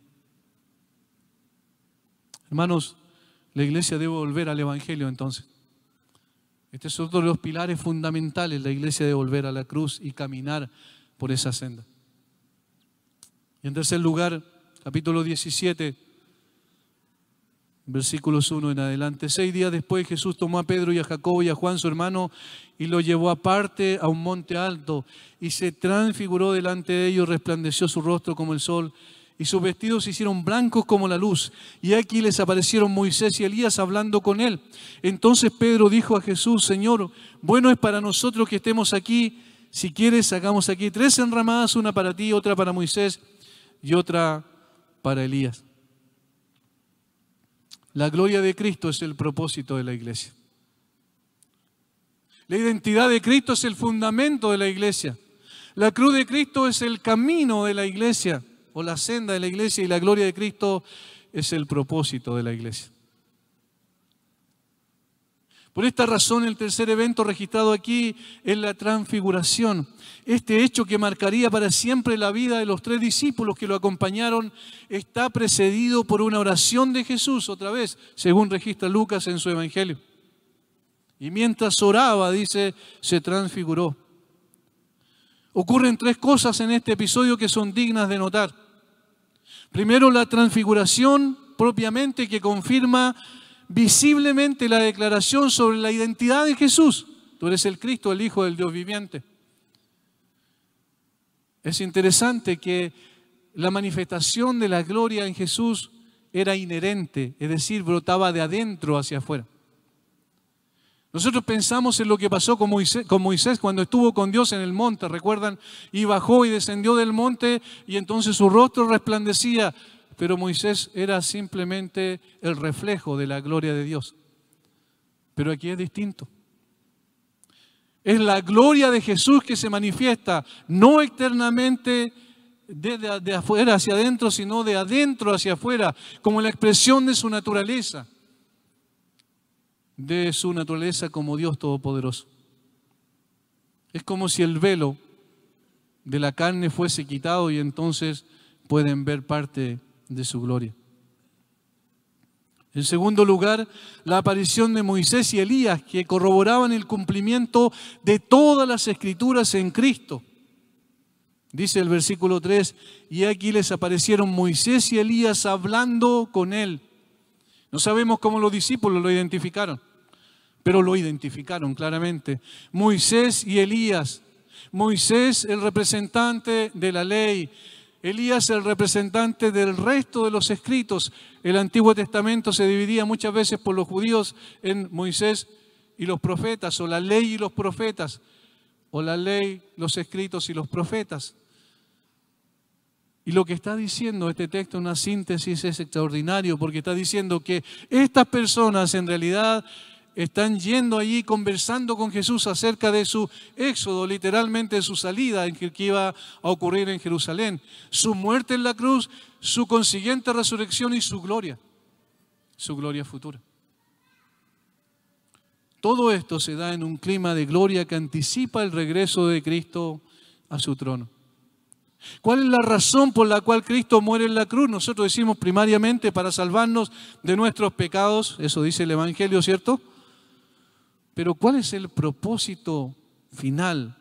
Hermanos, la iglesia debe volver al Evangelio entonces. Este es otro de los pilares fundamentales, la iglesia debe volver a la cruz y caminar por esa senda. Y en tercer lugar, capítulo 17, versículos 1 en adelante. Seis días después Jesús tomó a Pedro y a Jacobo y a Juan, su hermano, y lo llevó aparte a un monte alto, y se transfiguró delante de ellos, resplandeció su rostro como el sol, y sus vestidos se hicieron blancos como la luz. Y aquí les aparecieron Moisés y Elías hablando con él. Entonces Pedro dijo a Jesús, Señor, bueno es para nosotros que estemos aquí. Si quieres, sacamos aquí tres enramadas, una para ti, otra para Moisés y otra para Elías. La gloria de Cristo es el propósito de la iglesia. La identidad de Cristo es el fundamento de la iglesia. La cruz de Cristo es el camino de la iglesia o la senda de la iglesia y la gloria de Cristo es el propósito de la iglesia. Por esta razón, el tercer evento registrado aquí es la transfiguración. Este hecho que marcaría para siempre la vida de los tres discípulos que lo acompañaron está precedido por una oración de Jesús, otra vez, según registra Lucas en su Evangelio. Y mientras oraba, dice, se transfiguró. Ocurren tres cosas en este episodio que son dignas de notar. Primero, la transfiguración propiamente que confirma visiblemente la declaración sobre la identidad de Jesús. Tú eres el Cristo, el Hijo del Dios viviente. Es interesante que la manifestación de la gloria en Jesús era inherente, es decir, brotaba de adentro hacia afuera. Nosotros pensamos en lo que pasó con Moisés, con Moisés, cuando estuvo con Dios en el monte, recuerdan, y bajó y descendió del monte y entonces su rostro resplandecía, pero Moisés era simplemente el reflejo de la gloria de Dios. Pero aquí es distinto. Es la gloria de Jesús que se manifiesta, no eternamente de afuera hacia adentro, sino de adentro hacia afuera, como la expresión de su naturaleza, de su naturaleza como Dios Todopoderoso. Es como si el velo de la carne fuese quitado y entonces pueden ver parte de su gloria. En segundo lugar, la aparición de Moisés y Elías, que corroboraban el cumplimiento de todas las escrituras en Cristo. Dice el versículo 3, y aquí les aparecieron Moisés y Elías hablando con él. No sabemos cómo los discípulos lo identificaron, pero lo identificaron claramente. Moisés y Elías. Moisés, el representante de la ley, Elías es el representante del resto de los escritos. El Antiguo Testamento se dividía muchas veces por los judíos en Moisés y los profetas, o la ley y los profetas, o la ley, los escritos y los profetas. Y lo que está diciendo este texto, una síntesis, es extraordinario, porque está diciendo que estas personas en realidad están yendo allí conversando con Jesús acerca de su éxodo, literalmente su salida en que iba a ocurrir en Jerusalén, su muerte en la cruz, su consiguiente resurrección y su gloria, su gloria futura. Todo esto se da en un clima de gloria que anticipa el regreso de Cristo a su trono. ¿Cuál es la razón por la cual Cristo muere en la cruz? Nosotros decimos primariamente para salvarnos de nuestros pecados, eso dice el Evangelio, ¿cierto? Pero ¿cuál es el propósito final?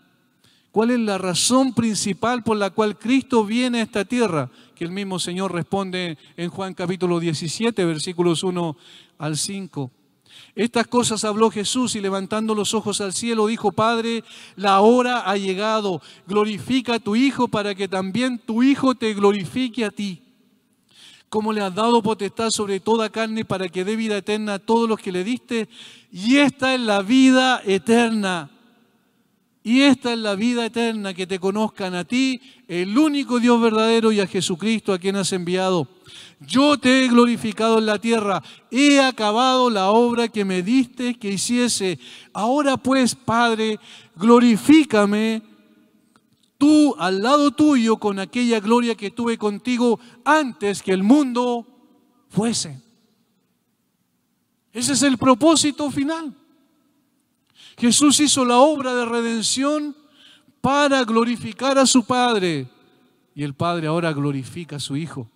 ¿Cuál es la razón principal por la cual Cristo viene a esta tierra? Que el mismo Señor responde en Juan capítulo 17, versículos 1 al 5. Estas cosas habló Jesús y levantando los ojos al cielo dijo, Padre, la hora ha llegado, glorifica a tu Hijo para que también tu Hijo te glorifique a ti como le has dado potestad sobre toda carne para que dé vida eterna a todos los que le diste. Y esta es la vida eterna. Y esta es la vida eterna, que te conozcan a ti, el único Dios verdadero, y a Jesucristo a quien has enviado. Yo te he glorificado en la tierra, he acabado la obra que me diste que hiciese. Ahora pues, Padre, glorifícame tú al lado tuyo con aquella gloria que tuve contigo antes que el mundo fuese. Ese es el propósito final. Jesús hizo la obra de redención para glorificar a su Padre. Y el Padre ahora glorifica a su Hijo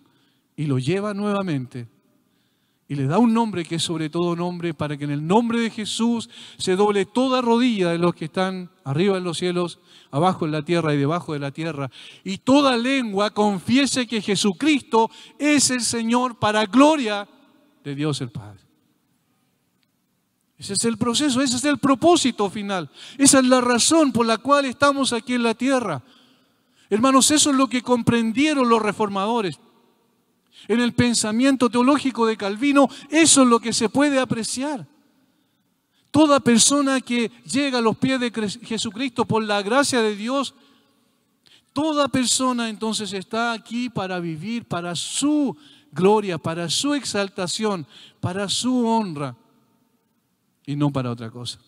y lo lleva nuevamente y le da un nombre que es sobre todo nombre, para que en el nombre de Jesús se doble toda rodilla de los que están arriba en los cielos abajo en la tierra y debajo de la tierra, y toda lengua confiese que Jesucristo es el Señor para gloria de Dios el Padre. Ese es el proceso, ese es el propósito final, esa es la razón por la cual estamos aquí en la tierra. Hermanos, eso es lo que comprendieron los reformadores. En el pensamiento teológico de Calvino, eso es lo que se puede apreciar. Toda persona que llega a los pies de Jesucristo por la gracia de Dios, toda persona entonces está aquí para vivir, para su gloria, para su exaltación, para su honra y no para otra cosa.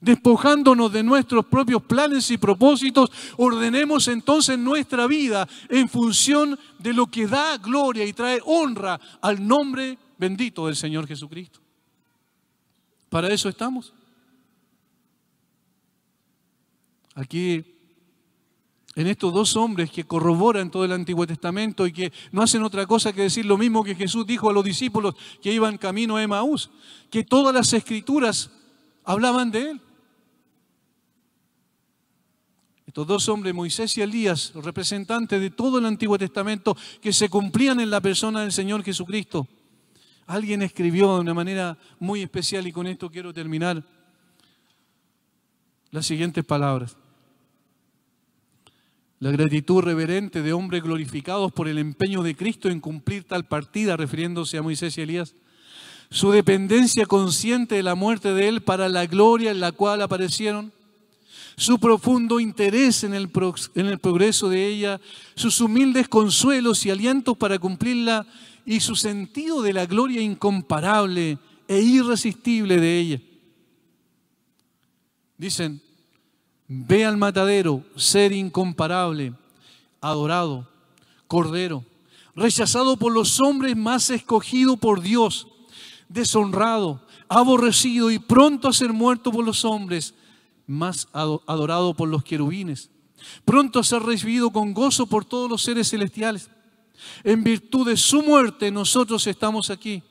Despojándonos de nuestros propios planes y propósitos, ordenemos entonces nuestra vida en función de lo que da gloria y trae honra al nombre bendito del Señor Jesucristo. Para eso estamos. Aquí, en estos dos hombres que corroboran todo el Antiguo Testamento y que no hacen otra cosa que decir lo mismo que Jesús dijo a los discípulos que iban camino a Emaús, que todas las escrituras hablaban de él. Estos dos hombres, Moisés y Elías, representantes de todo el Antiguo Testamento, que se cumplían en la persona del Señor Jesucristo. Alguien escribió de una manera muy especial y con esto quiero terminar las siguientes palabras. La gratitud reverente de hombres glorificados por el empeño de Cristo en cumplir tal partida, refiriéndose a Moisés y Elías. Su dependencia consciente de la muerte de Él para la gloria en la cual aparecieron su profundo interés en el, en el, progreso de ella, sus humildes consuelos y alientos para cumplirla y su sentido de la gloria incomparable e irresistible de ella. Dicen, ve al matadero, ser incomparable, adorado, cordero, rechazado por los hombres, más escogido por Dios, deshonrado, aborrecido y pronto a ser muerto por los hombres, más adorado por los querubines, pronto a ser recibido con gozo por todos los seres celestiales. En virtud de su muerte nosotros estamos aquí.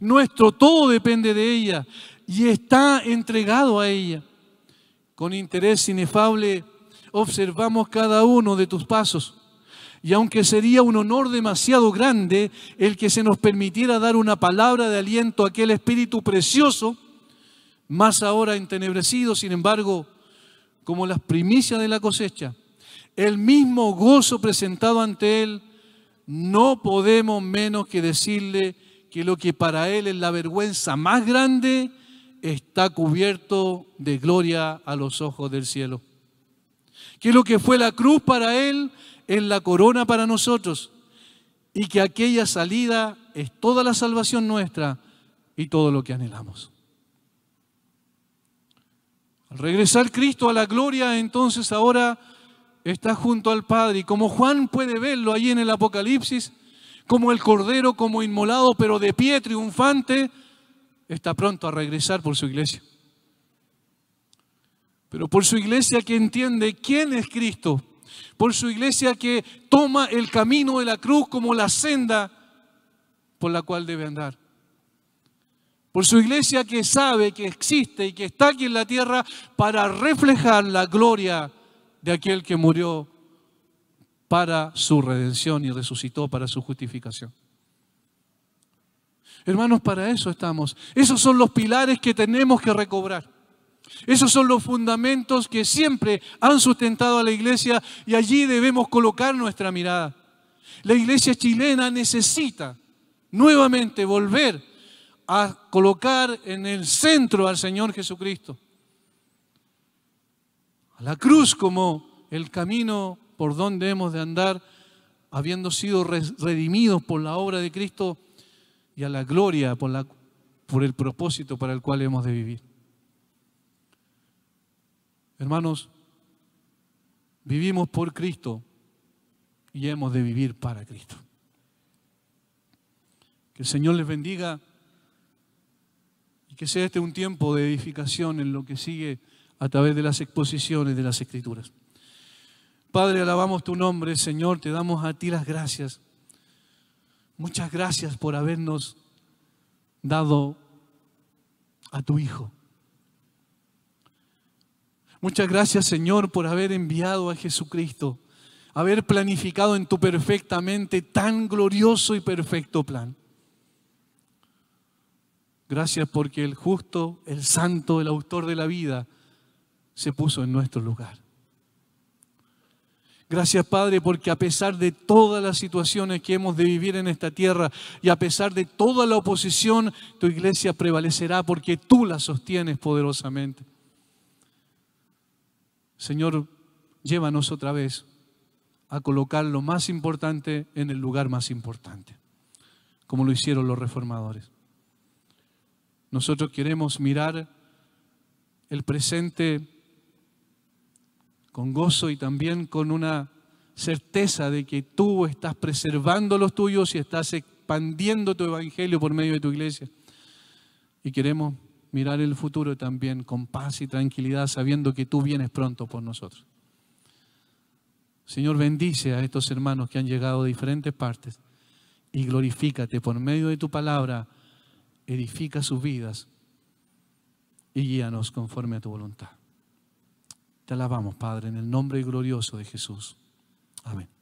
Nuestro todo depende de ella y está entregado a ella. Con interés inefable observamos cada uno de tus pasos. Y aunque sería un honor demasiado grande el que se nos permitiera dar una palabra de aliento a aquel espíritu precioso, más ahora entenebrecido, sin embargo, como las primicias de la cosecha, el mismo gozo presentado ante él no podemos menos que decirle que lo que para él es la vergüenza más grande está cubierto de gloria a los ojos del cielo. Que lo que fue la cruz para él es la corona para nosotros. Y que aquella salida es toda la salvación nuestra y todo lo que anhelamos. Al regresar Cristo a la gloria, entonces ahora está junto al Padre. Y como Juan puede verlo ahí en el Apocalipsis, como el Cordero, como inmolado, pero de pie triunfante, está pronto a regresar por su iglesia. Pero por su iglesia que entiende quién es Cristo, por su iglesia que toma el camino de la cruz como la senda por la cual debe andar. Por su iglesia que sabe que existe y que está aquí en la tierra para reflejar la gloria de aquel que murió para su redención y resucitó para su justificación. Hermanos, para eso estamos. Esos son los pilares que tenemos que recobrar. Esos son los fundamentos que siempre han sustentado a la iglesia y allí debemos colocar nuestra mirada. La iglesia chilena necesita nuevamente volver a colocar en el centro al Señor Jesucristo la cruz como el camino por donde hemos de andar, habiendo sido redimidos por la obra de Cristo y a la gloria por, el propósito para el cual hemos de vivir. Hermanos, vivimos por Cristo y hemos de vivir para Cristo. Que el Señor les bendiga y que sea este un tiempo de edificación en lo que sigue a través de las exposiciones de las escrituras. Padre, alabamos tu nombre, Señor, te damos a ti las gracias. Muchas gracias por habernos dado a tu Hijo. Muchas gracias, Señor, por haber enviado a Jesucristo, haber planificado en tu perfectamente tan glorioso y perfecto plan. Gracias porque el justo, el santo, el autor de la vida, se puso en nuestro lugar. Gracias Padre porque a pesar de todas las situaciones que hemos de vivir en esta tierra y a pesar de toda la oposición, tu iglesia prevalecerá porque tú la sostienes poderosamente. Señor, llévanos otra vez a colocar lo más importante en el lugar más importante, como lo hicieron los reformadores. Nosotros queremos mirar el presente con gozo y también con una certeza de que tú estás preservando los tuyos y estás expandiendo tu evangelio por medio de tu iglesia. Y queremos mirar el futuro también con paz y tranquilidad, sabiendo que tú vienes pronto por nosotros. Señor, bendice a estos hermanos que han llegado de diferentes partes y glorifícate por medio de tu palabra, edifica sus vidas y guíanos conforme a tu voluntad. Te alabamos, Padre, en el nombre glorioso de Jesús. Amén.